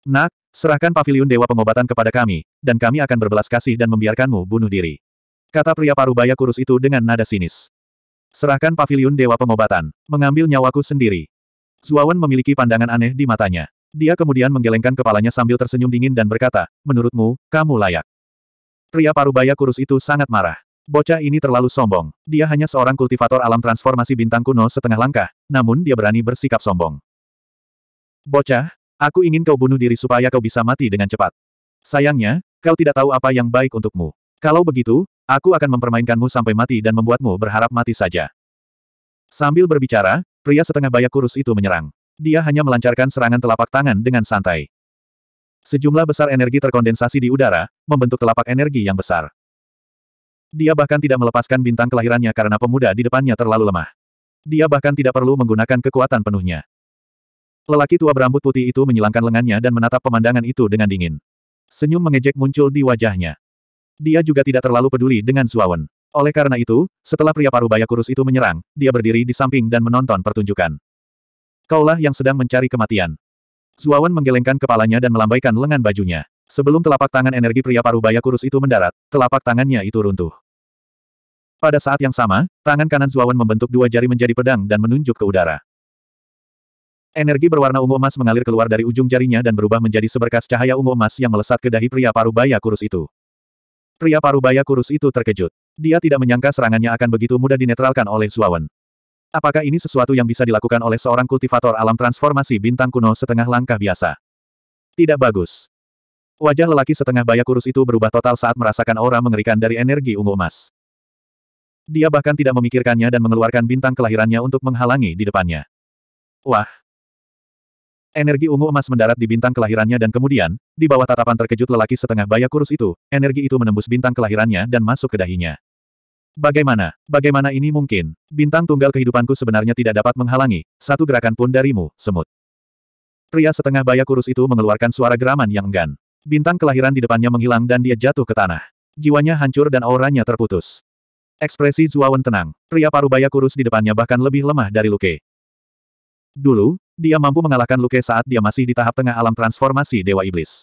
Nak, serahkan pavilion dewa pengobatan kepada kami, dan kami akan berbelas kasih dan membiarkanmu bunuh diri. Kata pria parubaya kurus itu dengan nada sinis. Serahkan pavilion dewa pengobatan, mengambil nyawaku sendiri. Zuawan memiliki pandangan aneh di matanya. Dia kemudian menggelengkan kepalanya sambil tersenyum dingin dan berkata, menurutmu, kamu layak. Pria parubaya kurus itu sangat marah. Bocah ini terlalu sombong. Dia hanya seorang kultivator alam transformasi bintang kuno setengah langkah, namun dia berani bersikap sombong. Bocah, aku ingin kau bunuh diri supaya kau bisa mati dengan cepat. Sayangnya, kau tidak tahu apa yang baik untukmu. Kalau begitu, aku akan mempermainkanmu sampai mati dan membuatmu berharap mati saja. Sambil berbicara, pria setengah bayak kurus itu menyerang. Dia hanya melancarkan serangan telapak tangan dengan santai. Sejumlah besar energi terkondensasi di udara, membentuk telapak energi yang besar. Dia bahkan tidak melepaskan bintang kelahirannya karena pemuda di depannya terlalu lemah. Dia bahkan tidak perlu menggunakan kekuatan penuhnya. Lelaki tua berambut putih itu menyilangkan lengannya dan menatap pemandangan itu dengan dingin. Senyum mengejek muncul di wajahnya. Dia juga tidak terlalu peduli dengan Suawen. Oleh karena itu, setelah pria parubaya kurus itu menyerang, dia berdiri di samping dan menonton pertunjukan. Kaulah yang sedang mencari kematian. Zuawan menggelengkan kepalanya dan melambaikan lengan bajunya. Sebelum telapak tangan energi pria parubaya kurus itu mendarat, telapak tangannya itu runtuh. Pada saat yang sama, tangan kanan Zuawan membentuk dua jari menjadi pedang dan menunjuk ke udara. Energi berwarna ungu emas mengalir keluar dari ujung jarinya dan berubah menjadi seberkas cahaya ungu emas yang melesat ke dahi pria parubaya kurus itu. Pria parubaya kurus itu terkejut. Dia tidak menyangka serangannya akan begitu mudah dinetralkan oleh Zuawan. Apakah ini sesuatu yang bisa dilakukan oleh seorang kultivator alam transformasi bintang kuno setengah langkah biasa? Tidak bagus. Wajah lelaki setengah baya kurus itu berubah total saat merasakan aura mengerikan dari energi ungu emas. Dia bahkan tidak memikirkannya dan mengeluarkan bintang kelahirannya untuk menghalangi di depannya. Wah! Energi ungu emas mendarat di bintang kelahirannya dan kemudian, di bawah tatapan terkejut lelaki setengah baya kurus itu, energi itu menembus bintang kelahirannya dan masuk ke dahinya. Bagaimana? Bagaimana ini mungkin? Bintang tunggal kehidupanku sebenarnya tidak dapat menghalangi, satu gerakan pun darimu, semut. Pria setengah baya kurus itu mengeluarkan suara geraman yang enggan. Bintang kelahiran di depannya menghilang dan dia jatuh ke tanah. Jiwanya hancur dan auranya terputus. Ekspresi Zuawan tenang. Pria parubaya kurus di depannya bahkan lebih lemah dari Luke. Dulu, dia mampu mengalahkan Luke saat dia masih di tahap tengah alam transformasi Dewa Iblis.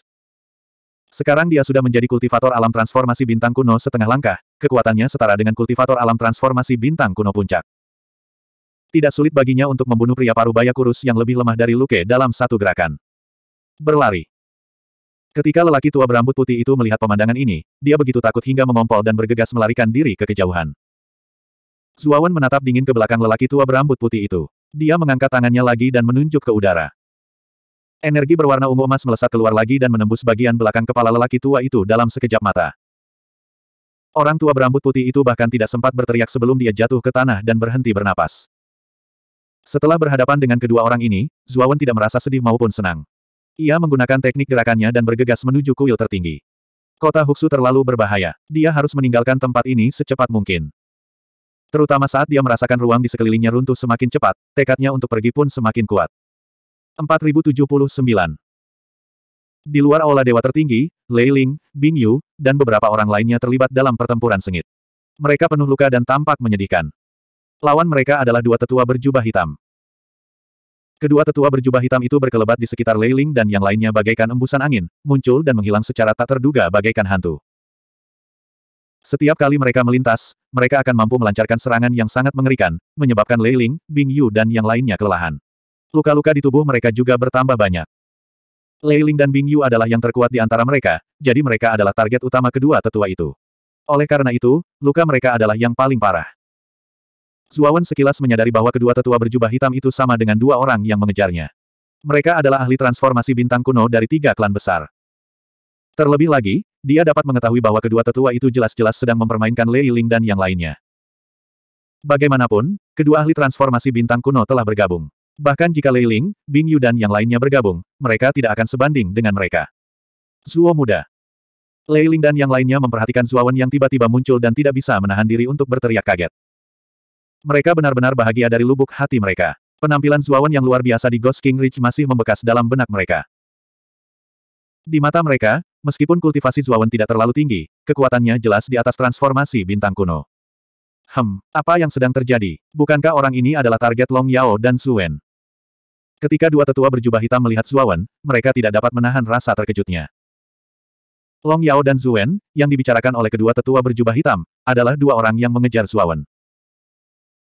Sekarang dia sudah menjadi kultivator alam transformasi bintang kuno setengah langkah, kekuatannya setara dengan kultivator alam transformasi bintang kuno puncak. Tidak sulit baginya untuk membunuh pria parubaya kurus yang lebih lemah dari Luke dalam satu gerakan. Berlari. Ketika lelaki tua berambut putih itu melihat pemandangan ini, dia begitu takut hingga mengompol dan bergegas melarikan diri ke kejauhan. Zuawan menatap dingin ke belakang lelaki tua berambut putih itu. Dia mengangkat tangannya lagi dan menunjuk ke udara. Energi berwarna ungu emas melesat keluar lagi dan menembus bagian belakang kepala lelaki tua itu dalam sekejap mata. Orang tua berambut putih itu bahkan tidak sempat berteriak sebelum dia jatuh ke tanah dan berhenti bernapas. Setelah berhadapan dengan kedua orang ini, Zuawan tidak merasa sedih maupun senang. Ia menggunakan teknik gerakannya dan bergegas menuju kuil tertinggi. Kota Huxu terlalu berbahaya. Dia harus meninggalkan tempat ini secepat mungkin. Terutama saat dia merasakan ruang di sekelilingnya runtuh semakin cepat, tekadnya untuk pergi pun semakin kuat. 4079 Di luar aula dewa tertinggi, Lei Ling, Bing Yu, dan beberapa orang lainnya terlibat dalam pertempuran sengit. Mereka penuh luka dan tampak menyedihkan. Lawan mereka adalah dua tetua berjubah hitam. Kedua tetua berjubah hitam itu berkelebat di sekitar Leiling dan yang lainnya bagaikan embusan angin, muncul dan menghilang secara tak terduga bagaikan hantu. Setiap kali mereka melintas, mereka akan mampu melancarkan serangan yang sangat mengerikan, menyebabkan Leiling, Bing Yu dan yang lainnya kelelahan. Luka-luka di tubuh mereka juga bertambah banyak. Leiling dan Bing Yu adalah yang terkuat di antara mereka, jadi mereka adalah target utama kedua tetua itu. Oleh karena itu, luka mereka adalah yang paling parah. Suawan sekilas menyadari bahwa kedua tetua berjubah hitam itu sama dengan dua orang yang mengejarnya. Mereka adalah ahli transformasi bintang kuno dari tiga klan besar. Terlebih lagi, dia dapat mengetahui bahwa kedua tetua itu jelas-jelas sedang mempermainkan Lei Ling dan yang lainnya. Bagaimanapun, kedua ahli transformasi bintang kuno telah bergabung. Bahkan jika Lei Ling, Bing Yu dan yang lainnya bergabung, mereka tidak akan sebanding dengan mereka. Zuo muda. Lei Ling dan yang lainnya memperhatikan Zuawan yang tiba-tiba muncul dan tidak bisa menahan diri untuk berteriak kaget. Mereka benar-benar bahagia dari lubuk hati mereka. Penampilan Zuawan yang luar biasa di Ghost King Ridge masih membekas dalam benak mereka. Di mata mereka, meskipun kultivasi Zuawan tidak terlalu tinggi, kekuatannya jelas di atas transformasi bintang kuno. Hem, apa yang sedang terjadi? Bukankah orang ini adalah target Long Yao dan Suwen? Ketika dua tetua berjubah hitam melihat Zuawan, mereka tidak dapat menahan rasa terkejutnya. Long Yao dan Zuwen, yang dibicarakan oleh kedua tetua berjubah hitam, adalah dua orang yang mengejar Zuawan.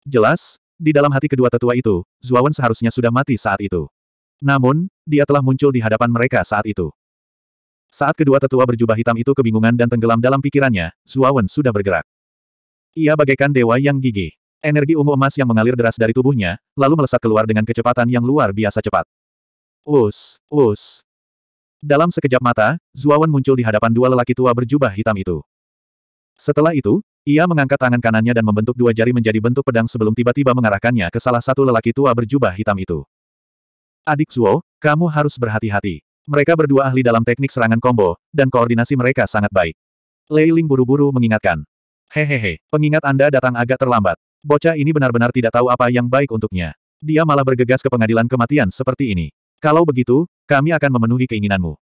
Jelas, di dalam hati kedua tetua itu, Zuawan seharusnya sudah mati saat itu. Namun, dia telah muncul di hadapan mereka saat itu. Saat kedua tetua berjubah hitam itu kebingungan dan tenggelam dalam pikirannya, Zuawan sudah bergerak. Ia bagaikan dewa yang gigih. Energi ungu emas yang mengalir deras dari tubuhnya, lalu melesat keluar dengan kecepatan yang luar biasa cepat. Us, us. Dalam sekejap mata, Zuawan muncul di hadapan dua lelaki tua berjubah hitam itu. Setelah itu, ia mengangkat tangan kanannya dan membentuk dua jari menjadi bentuk pedang sebelum tiba-tiba mengarahkannya ke salah satu lelaki tua berjubah hitam itu. Adik Zuo, kamu harus berhati-hati. Mereka berdua ahli dalam teknik serangan combo, dan koordinasi mereka sangat baik. Lei Ling buru-buru mengingatkan. Hehehe, pengingat Anda datang agak terlambat. Bocah ini benar-benar tidak tahu apa yang baik untuknya. Dia malah bergegas ke pengadilan kematian seperti ini. Kalau begitu, kami akan memenuhi keinginanmu.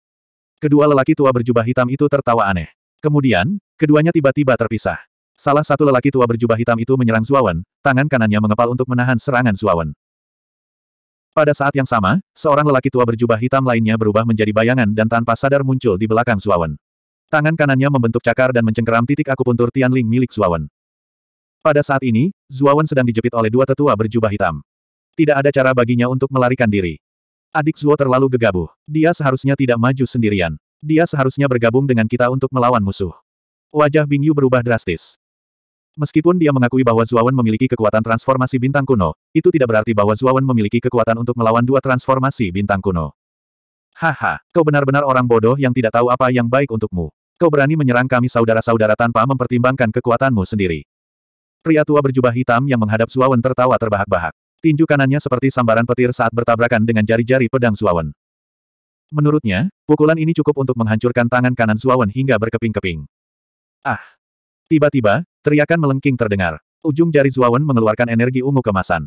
Kedua lelaki tua berjubah hitam itu tertawa aneh. Kemudian, keduanya tiba-tiba terpisah. Salah satu lelaki tua berjubah hitam itu menyerang Zuawan, tangan kanannya mengepal untuk menahan serangan Zuawan. Pada saat yang sama, seorang lelaki tua berjubah hitam lainnya berubah menjadi bayangan dan tanpa sadar muncul di belakang Zuawan. Tangan kanannya membentuk cakar dan mencengkeram titik akupuntur Tianling milik Zuawan. Pada saat ini, Zuawan sedang dijepit oleh dua tetua berjubah hitam. Tidak ada cara baginya untuk melarikan diri. Adik Zuo terlalu gegabah. Dia seharusnya tidak maju sendirian. Dia seharusnya bergabung dengan kita untuk melawan musuh. Wajah Bingyu berubah drastis. Meskipun dia mengakui bahwa Zuawan memiliki kekuatan transformasi bintang kuno, itu tidak berarti bahwa Zuawan memiliki kekuatan untuk melawan dua transformasi bintang kuno. Haha, kau benar-benar orang bodoh yang tidak tahu apa yang baik untukmu. Kau berani menyerang kami saudara-saudara tanpa mempertimbangkan kekuatanmu sendiri. Pria tua berjubah hitam yang menghadap Zuawan tertawa terbahak-bahak. Tinju kanannya seperti sambaran petir saat bertabrakan dengan jari-jari pedang Zuawan. Menurutnya, pukulan ini cukup untuk menghancurkan tangan kanan Zuawan hingga berkeping-keping. Ah! Tiba-tiba, Teriakan melengking terdengar. Ujung jari Zuawan mengeluarkan energi ungu kemasan.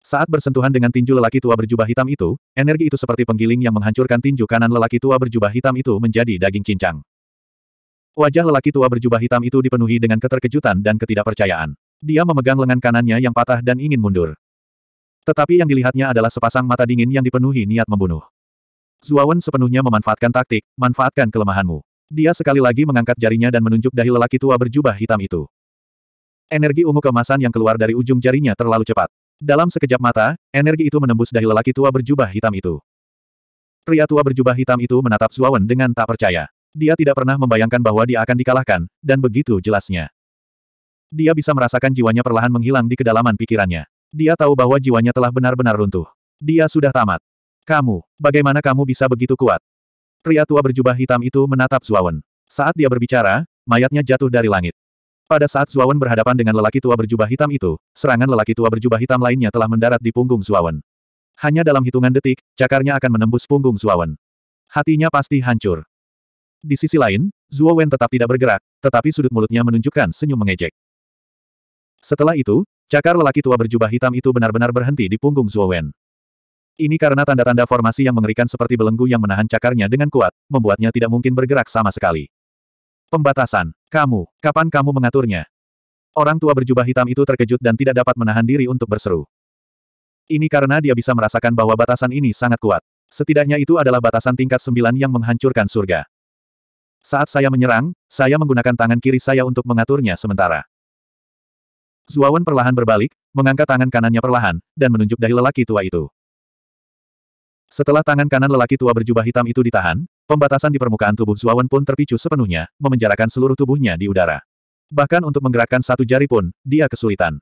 Saat bersentuhan dengan tinju lelaki tua berjubah hitam itu, energi itu seperti penggiling yang menghancurkan tinju kanan lelaki tua berjubah hitam itu menjadi daging cincang. Wajah lelaki tua berjubah hitam itu dipenuhi dengan keterkejutan dan ketidakpercayaan. Dia memegang lengan kanannya yang patah dan ingin mundur. Tetapi yang dilihatnya adalah sepasang mata dingin yang dipenuhi niat membunuh. Zuawan sepenuhnya memanfaatkan taktik, manfaatkan kelemahanmu. Dia sekali lagi mengangkat jarinya dan menunjuk dahi lelaki tua berjubah hitam itu. Energi ungu kemasan yang keluar dari ujung jarinya terlalu cepat. Dalam sekejap mata, energi itu menembus dahi lelaki tua berjubah hitam itu. Pria tua berjubah hitam itu menatap Zuawan dengan tak percaya. Dia tidak pernah membayangkan bahwa dia akan dikalahkan, dan begitu jelasnya. Dia bisa merasakan jiwanya perlahan menghilang di kedalaman pikirannya. Dia tahu bahwa jiwanya telah benar-benar runtuh. Dia sudah tamat. Kamu, bagaimana kamu bisa begitu kuat? Pria tua berjubah hitam itu menatap Zuawan. Saat dia berbicara, mayatnya jatuh dari langit. Pada saat Zuawan berhadapan dengan lelaki tua berjubah hitam itu, serangan lelaki tua berjubah hitam lainnya telah mendarat di punggung Zuawan. Hanya dalam hitungan detik, cakarnya akan menembus punggung Zuawan. Hatinya pasti hancur. Di sisi lain, Zuawan tetap tidak bergerak, tetapi sudut mulutnya menunjukkan senyum mengejek. Setelah itu, cakar lelaki tua berjubah hitam itu benar-benar berhenti di punggung Zuawan. Ini karena tanda-tanda formasi yang mengerikan seperti belenggu yang menahan cakarnya dengan kuat, membuatnya tidak mungkin bergerak sama sekali. Pembatasan. Kamu, kapan kamu mengaturnya? Orang tua berjubah hitam itu terkejut dan tidak dapat menahan diri untuk berseru. Ini karena dia bisa merasakan bahwa batasan ini sangat kuat. Setidaknya itu adalah batasan tingkat sembilan yang menghancurkan surga. Saat saya menyerang, saya menggunakan tangan kiri saya untuk mengaturnya sementara. Zuawan perlahan berbalik, mengangkat tangan kanannya perlahan, dan menunjuk dahi lelaki tua itu. Setelah tangan kanan lelaki tua berjubah hitam itu ditahan, pembatasan di permukaan tubuh Zuawan pun terpicu sepenuhnya, memenjarakan seluruh tubuhnya di udara. Bahkan untuk menggerakkan satu jari pun, dia kesulitan.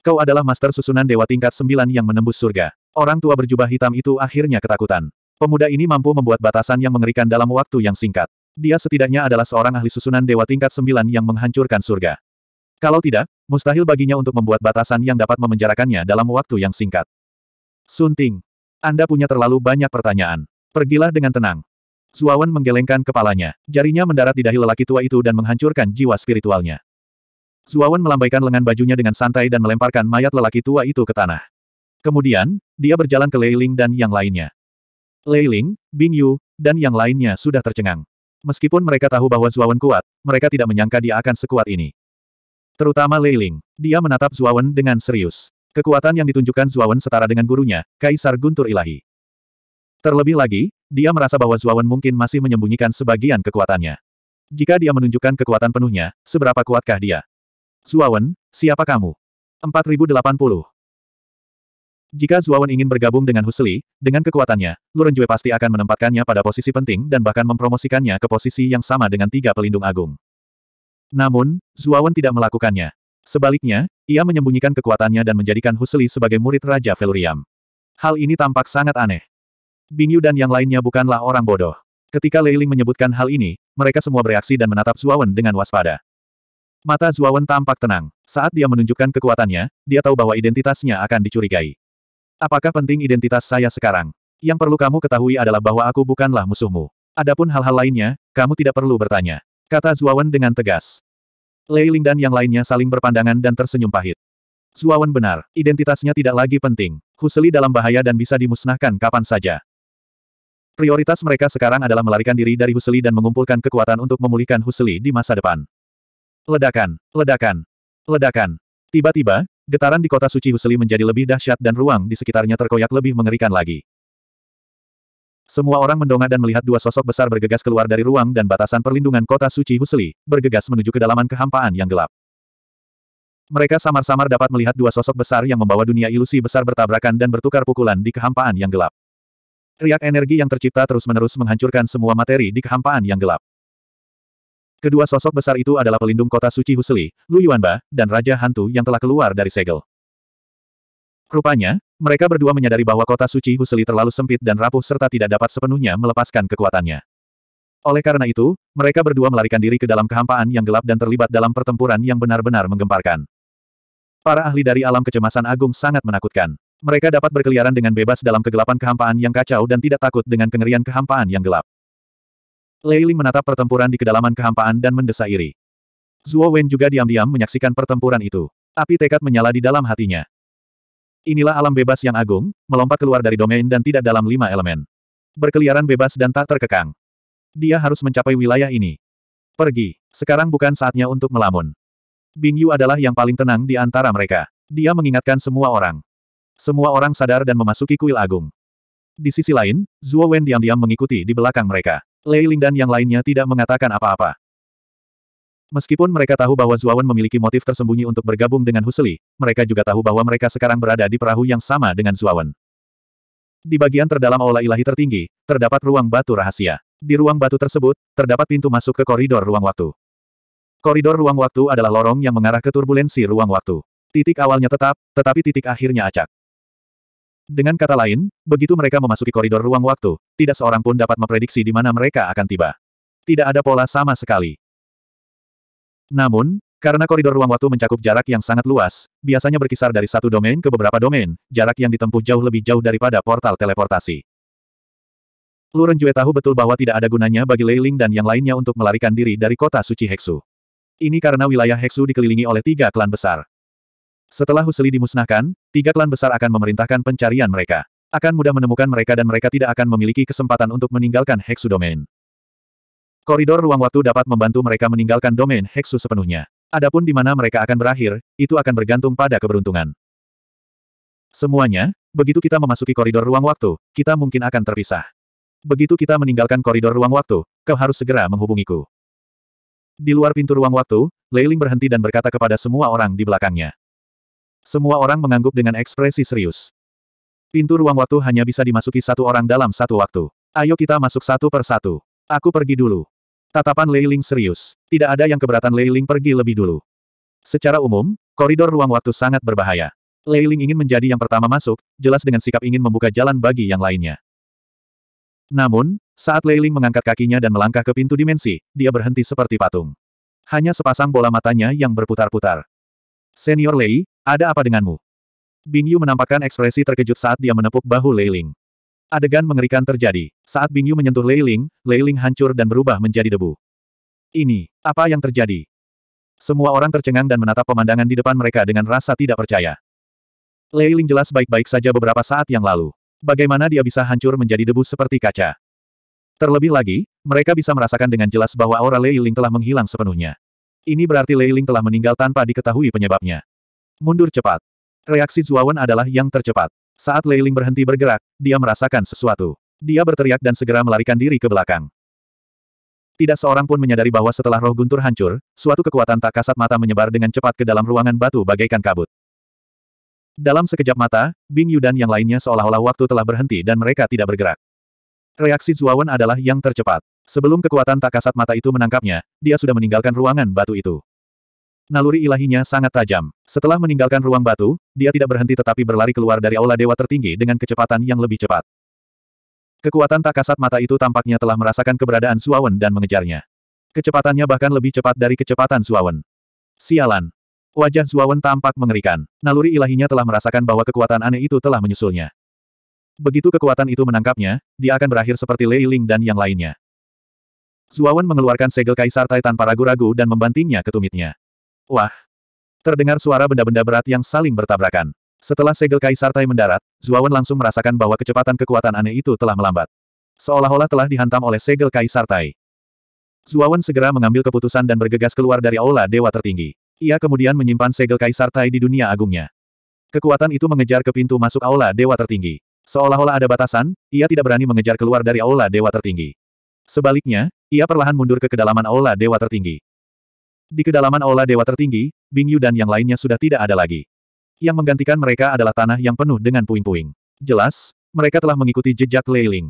Kau adalah master susunan dewa tingkat sembilan yang menembus surga. Orang tua berjubah hitam itu akhirnya ketakutan. Pemuda ini mampu membuat batasan yang mengerikan dalam waktu yang singkat. Dia setidaknya adalah seorang ahli susunan dewa tingkat sembilan yang menghancurkan surga. Kalau tidak, mustahil baginya untuk membuat batasan yang dapat memenjarakannya dalam waktu yang singkat. Sunting. Anda punya terlalu banyak pertanyaan. Pergilah dengan tenang. Zuawan menggelengkan kepalanya. Jarinya mendarat di dahi lelaki tua itu dan menghancurkan jiwa spiritualnya. Zuawan melambaikan lengan bajunya dengan santai dan melemparkan mayat lelaki tua itu ke tanah. Kemudian, dia berjalan ke Leiling dan yang lainnya. Leiling, Bing Yu, dan yang lainnya sudah tercengang. Meskipun mereka tahu bahwa Zuawan kuat, mereka tidak menyangka dia akan sekuat ini. Terutama Leiling. Dia menatap Zuawan dengan serius. Kekuatan yang ditunjukkan Zuawan setara dengan gurunya, Kaisar Guntur Ilahi. Terlebih lagi, dia merasa bahwa Zuawan mungkin masih menyembunyikan sebagian kekuatannya. Jika dia menunjukkan kekuatan penuhnya, seberapa kuatkah dia? Zuawan, siapa kamu? 4080. Jika Zuawan ingin bergabung dengan Husli, dengan kekuatannya, Lurenjue pasti akan menempatkannya pada posisi penting dan bahkan mempromosikannya ke posisi yang sama dengan tiga pelindung agung. Namun, Zuawan tidak melakukannya. Sebaliknya, ia menyembunyikan kekuatannya dan menjadikan Husli sebagai murid Raja Veluriam. Hal ini tampak sangat aneh. Bingyu dan yang lainnya bukanlah orang bodoh. Ketika Leiling menyebutkan hal ini, mereka semua bereaksi dan menatap Zuawan dengan waspada. Mata Zuawan tampak tenang. Saat dia menunjukkan kekuatannya, dia tahu bahwa identitasnya akan dicurigai. Apakah penting identitas saya sekarang? Yang perlu kamu ketahui adalah bahwa aku bukanlah musuhmu. Adapun hal-hal lainnya, kamu tidak perlu bertanya. Kata Zuawan dengan tegas. Lei Ling dan yang lainnya saling berpandangan dan tersenyum pahit. Zuawan benar, identitasnya tidak lagi penting. Huseli dalam bahaya dan bisa dimusnahkan kapan saja. Prioritas mereka sekarang adalah melarikan diri dari Huseli dan mengumpulkan kekuatan untuk memulihkan Huseli di masa depan. Ledakan, ledakan, ledakan. Tiba-tiba, getaran di kota suci Huseli menjadi lebih dahsyat dan ruang di sekitarnya terkoyak lebih mengerikan lagi. Semua orang mendongak dan melihat dua sosok besar bergegas keluar dari ruang dan batasan perlindungan kota suci Husli, bergegas menuju kedalaman kehampaan yang gelap. Mereka samar-samar dapat melihat dua sosok besar yang membawa dunia ilusi besar bertabrakan dan bertukar pukulan di kehampaan yang gelap. Riak energi yang tercipta terus-menerus menghancurkan semua materi di kehampaan yang gelap. Kedua sosok besar itu adalah pelindung kota suci Husli, Lu Yuanba, dan Raja Hantu yang telah keluar dari segel. Rupanya, mereka berdua menyadari bahwa kota suci Huseli terlalu sempit dan rapuh serta tidak dapat sepenuhnya melepaskan kekuatannya. Oleh karena itu, mereka berdua melarikan diri ke dalam kehampaan yang gelap dan terlibat dalam pertempuran yang benar-benar menggemparkan. Para ahli dari alam kecemasan agung sangat menakutkan. Mereka dapat berkeliaran dengan bebas dalam kegelapan kehampaan yang kacau dan tidak takut dengan kengerian kehampaan yang gelap. Leiling menatap pertempuran di kedalaman kehampaan dan mendesah iri. Zhuo Wen juga diam-diam menyaksikan pertempuran itu. Api tekad menyala di dalam hatinya. Inilah alam bebas yang agung, melompat keluar dari domain dan tidak dalam lima elemen. Berkeliaran bebas dan tak terkekang. Dia harus mencapai wilayah ini. Pergi. Sekarang bukan saatnya untuk melamun. Bing Yu adalah yang paling tenang di antara mereka. Dia mengingatkan semua orang. Semua orang sadar dan memasuki kuil agung. Di sisi lain, Zhuo Wen diam-diam mengikuti di belakang mereka. Lei Ling dan yang lainnya tidak mengatakan apa-apa. Meskipun mereka tahu bahwa Zuawan memiliki motif tersembunyi untuk bergabung dengan Husli, mereka juga tahu bahwa mereka sekarang berada di perahu yang sama dengan Zuawan. Di bagian terdalam aula ilahi tertinggi, terdapat ruang batu rahasia. Di ruang batu tersebut, terdapat pintu masuk ke koridor ruang waktu. Koridor ruang waktu adalah lorong yang mengarah ke turbulensi ruang waktu. Titik awalnya tetap, tetapi titik akhirnya acak. Dengan kata lain, begitu mereka memasuki koridor ruang waktu, tidak seorang pun dapat memprediksi di mana mereka akan tiba. Tidak ada pola sama sekali. Namun, karena koridor ruang waktu mencakup jarak yang sangat luas, biasanya berkisar dari satu domain ke beberapa domain, jarak yang ditempuh jauh lebih jauh daripada portal teleportasi. Lu Renjue tahu betul bahwa tidak ada gunanya bagi Lei Ling dan yang lainnya untuk melarikan diri dari kota suci Heksu. Ini karena wilayah Heksu dikelilingi oleh tiga klan besar. Setelah Husli dimusnahkan, tiga klan besar akan memerintahkan pencarian mereka. Akan mudah menemukan mereka dan mereka tidak akan memiliki kesempatan untuk meninggalkan Heksu Domain. Koridor ruang waktu dapat membantu mereka meninggalkan domain Hexu sepenuhnya. Adapun di mana mereka akan berakhir, itu akan bergantung pada keberuntungan. Semuanya, begitu kita memasuki koridor ruang waktu, kita mungkin akan terpisah. Begitu kita meninggalkan koridor ruang waktu, kau harus segera menghubungiku. Di luar pintu ruang waktu, Leiling berhenti dan berkata kepada semua orang di belakangnya. Semua orang mengangguk dengan ekspresi serius. Pintu ruang waktu hanya bisa dimasuki satu orang dalam satu waktu. Ayo kita masuk satu per satu. Aku pergi dulu. Tatapan Lei Ling serius. Tidak ada yang keberatan Lei Ling pergi lebih dulu. Secara umum, koridor ruang waktu sangat berbahaya. Lei Ling ingin menjadi yang pertama masuk, jelas dengan sikap ingin membuka jalan bagi yang lainnya. Namun, saat Lei Ling mengangkat kakinya dan melangkah ke pintu dimensi, dia berhenti seperti patung. Hanya sepasang bola matanya yang berputar-putar. Senior Lei, ada apa denganmu? Bing Yu menampakkan ekspresi terkejut saat dia menepuk bahu Lei Ling. Adegan mengerikan terjadi. Saat Bingyu menyentuh Lei Ling, Lei Ling hancur dan berubah menjadi debu. Ini, apa yang terjadi? Semua orang tercengang dan menatap pemandangan di depan mereka dengan rasa tidak percaya. Lei Ling jelas baik-baik saja beberapa saat yang lalu. Bagaimana dia bisa hancur menjadi debu seperti kaca? Terlebih lagi, mereka bisa merasakan dengan jelas bahwa aura Lei Ling telah menghilang sepenuhnya. Ini berarti Lei Ling telah meninggal tanpa diketahui penyebabnya. Mundur cepat. Reaksi Zuawan adalah yang tercepat. Saat Leiling berhenti bergerak, dia merasakan sesuatu. Dia berteriak dan segera melarikan diri ke belakang. Tidak seorang pun menyadari bahwa setelah roh guntur hancur, suatu kekuatan tak kasat mata menyebar dengan cepat ke dalam ruangan batu bagaikan kabut. Dalam sekejap mata, Bing Yu dan yang lainnya seolah-olah waktu telah berhenti dan mereka tidak bergerak. Reaksi Zuawan adalah yang tercepat. Sebelum kekuatan tak kasat mata itu menangkapnya, dia sudah meninggalkan ruangan batu itu naluri ilahinya sangat tajam. Setelah meninggalkan ruang batu, dia tidak berhenti tetapi berlari keluar dari aula dewa tertinggi dengan kecepatan yang lebih cepat. Kekuatan tak kasat mata itu tampaknya telah merasakan keberadaan Suawen dan mengejarnya. Kecepatannya bahkan lebih cepat dari kecepatan Suawen. Sialan. Wajah Suawen tampak mengerikan. Naluri ilahinya telah merasakan bahwa kekuatan aneh itu telah menyusulnya. Begitu kekuatan itu menangkapnya, dia akan berakhir seperti Lei Ling dan yang lainnya. Zuawan mengeluarkan segel kaisar Tai tanpa ragu-ragu dan membantingnya ke tumitnya. Wah! Terdengar suara benda-benda berat yang saling bertabrakan. Setelah segel Kaisar Tai mendarat, Zuawan langsung merasakan bahwa kecepatan kekuatan aneh itu telah melambat. Seolah-olah telah dihantam oleh segel Kaisar Tai. Zuawan segera mengambil keputusan dan bergegas keluar dari aula dewa tertinggi. Ia kemudian menyimpan segel Kaisar Tai di dunia agungnya. Kekuatan itu mengejar ke pintu masuk aula dewa tertinggi. Seolah-olah ada batasan, ia tidak berani mengejar keluar dari aula dewa tertinggi. Sebaliknya, ia perlahan mundur ke kedalaman aula dewa tertinggi. Di kedalaman aula dewa tertinggi, Bing Yu dan yang lainnya sudah tidak ada lagi. Yang menggantikan mereka adalah tanah yang penuh dengan puing-puing. Jelas, mereka telah mengikuti jejak Leiling.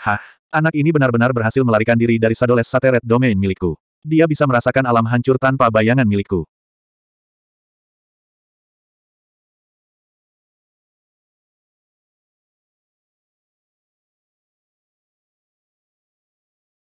Hah, anak ini benar-benar berhasil melarikan diri dari Sadoles Sateret Domain milikku. Dia bisa merasakan alam hancur tanpa bayangan milikku.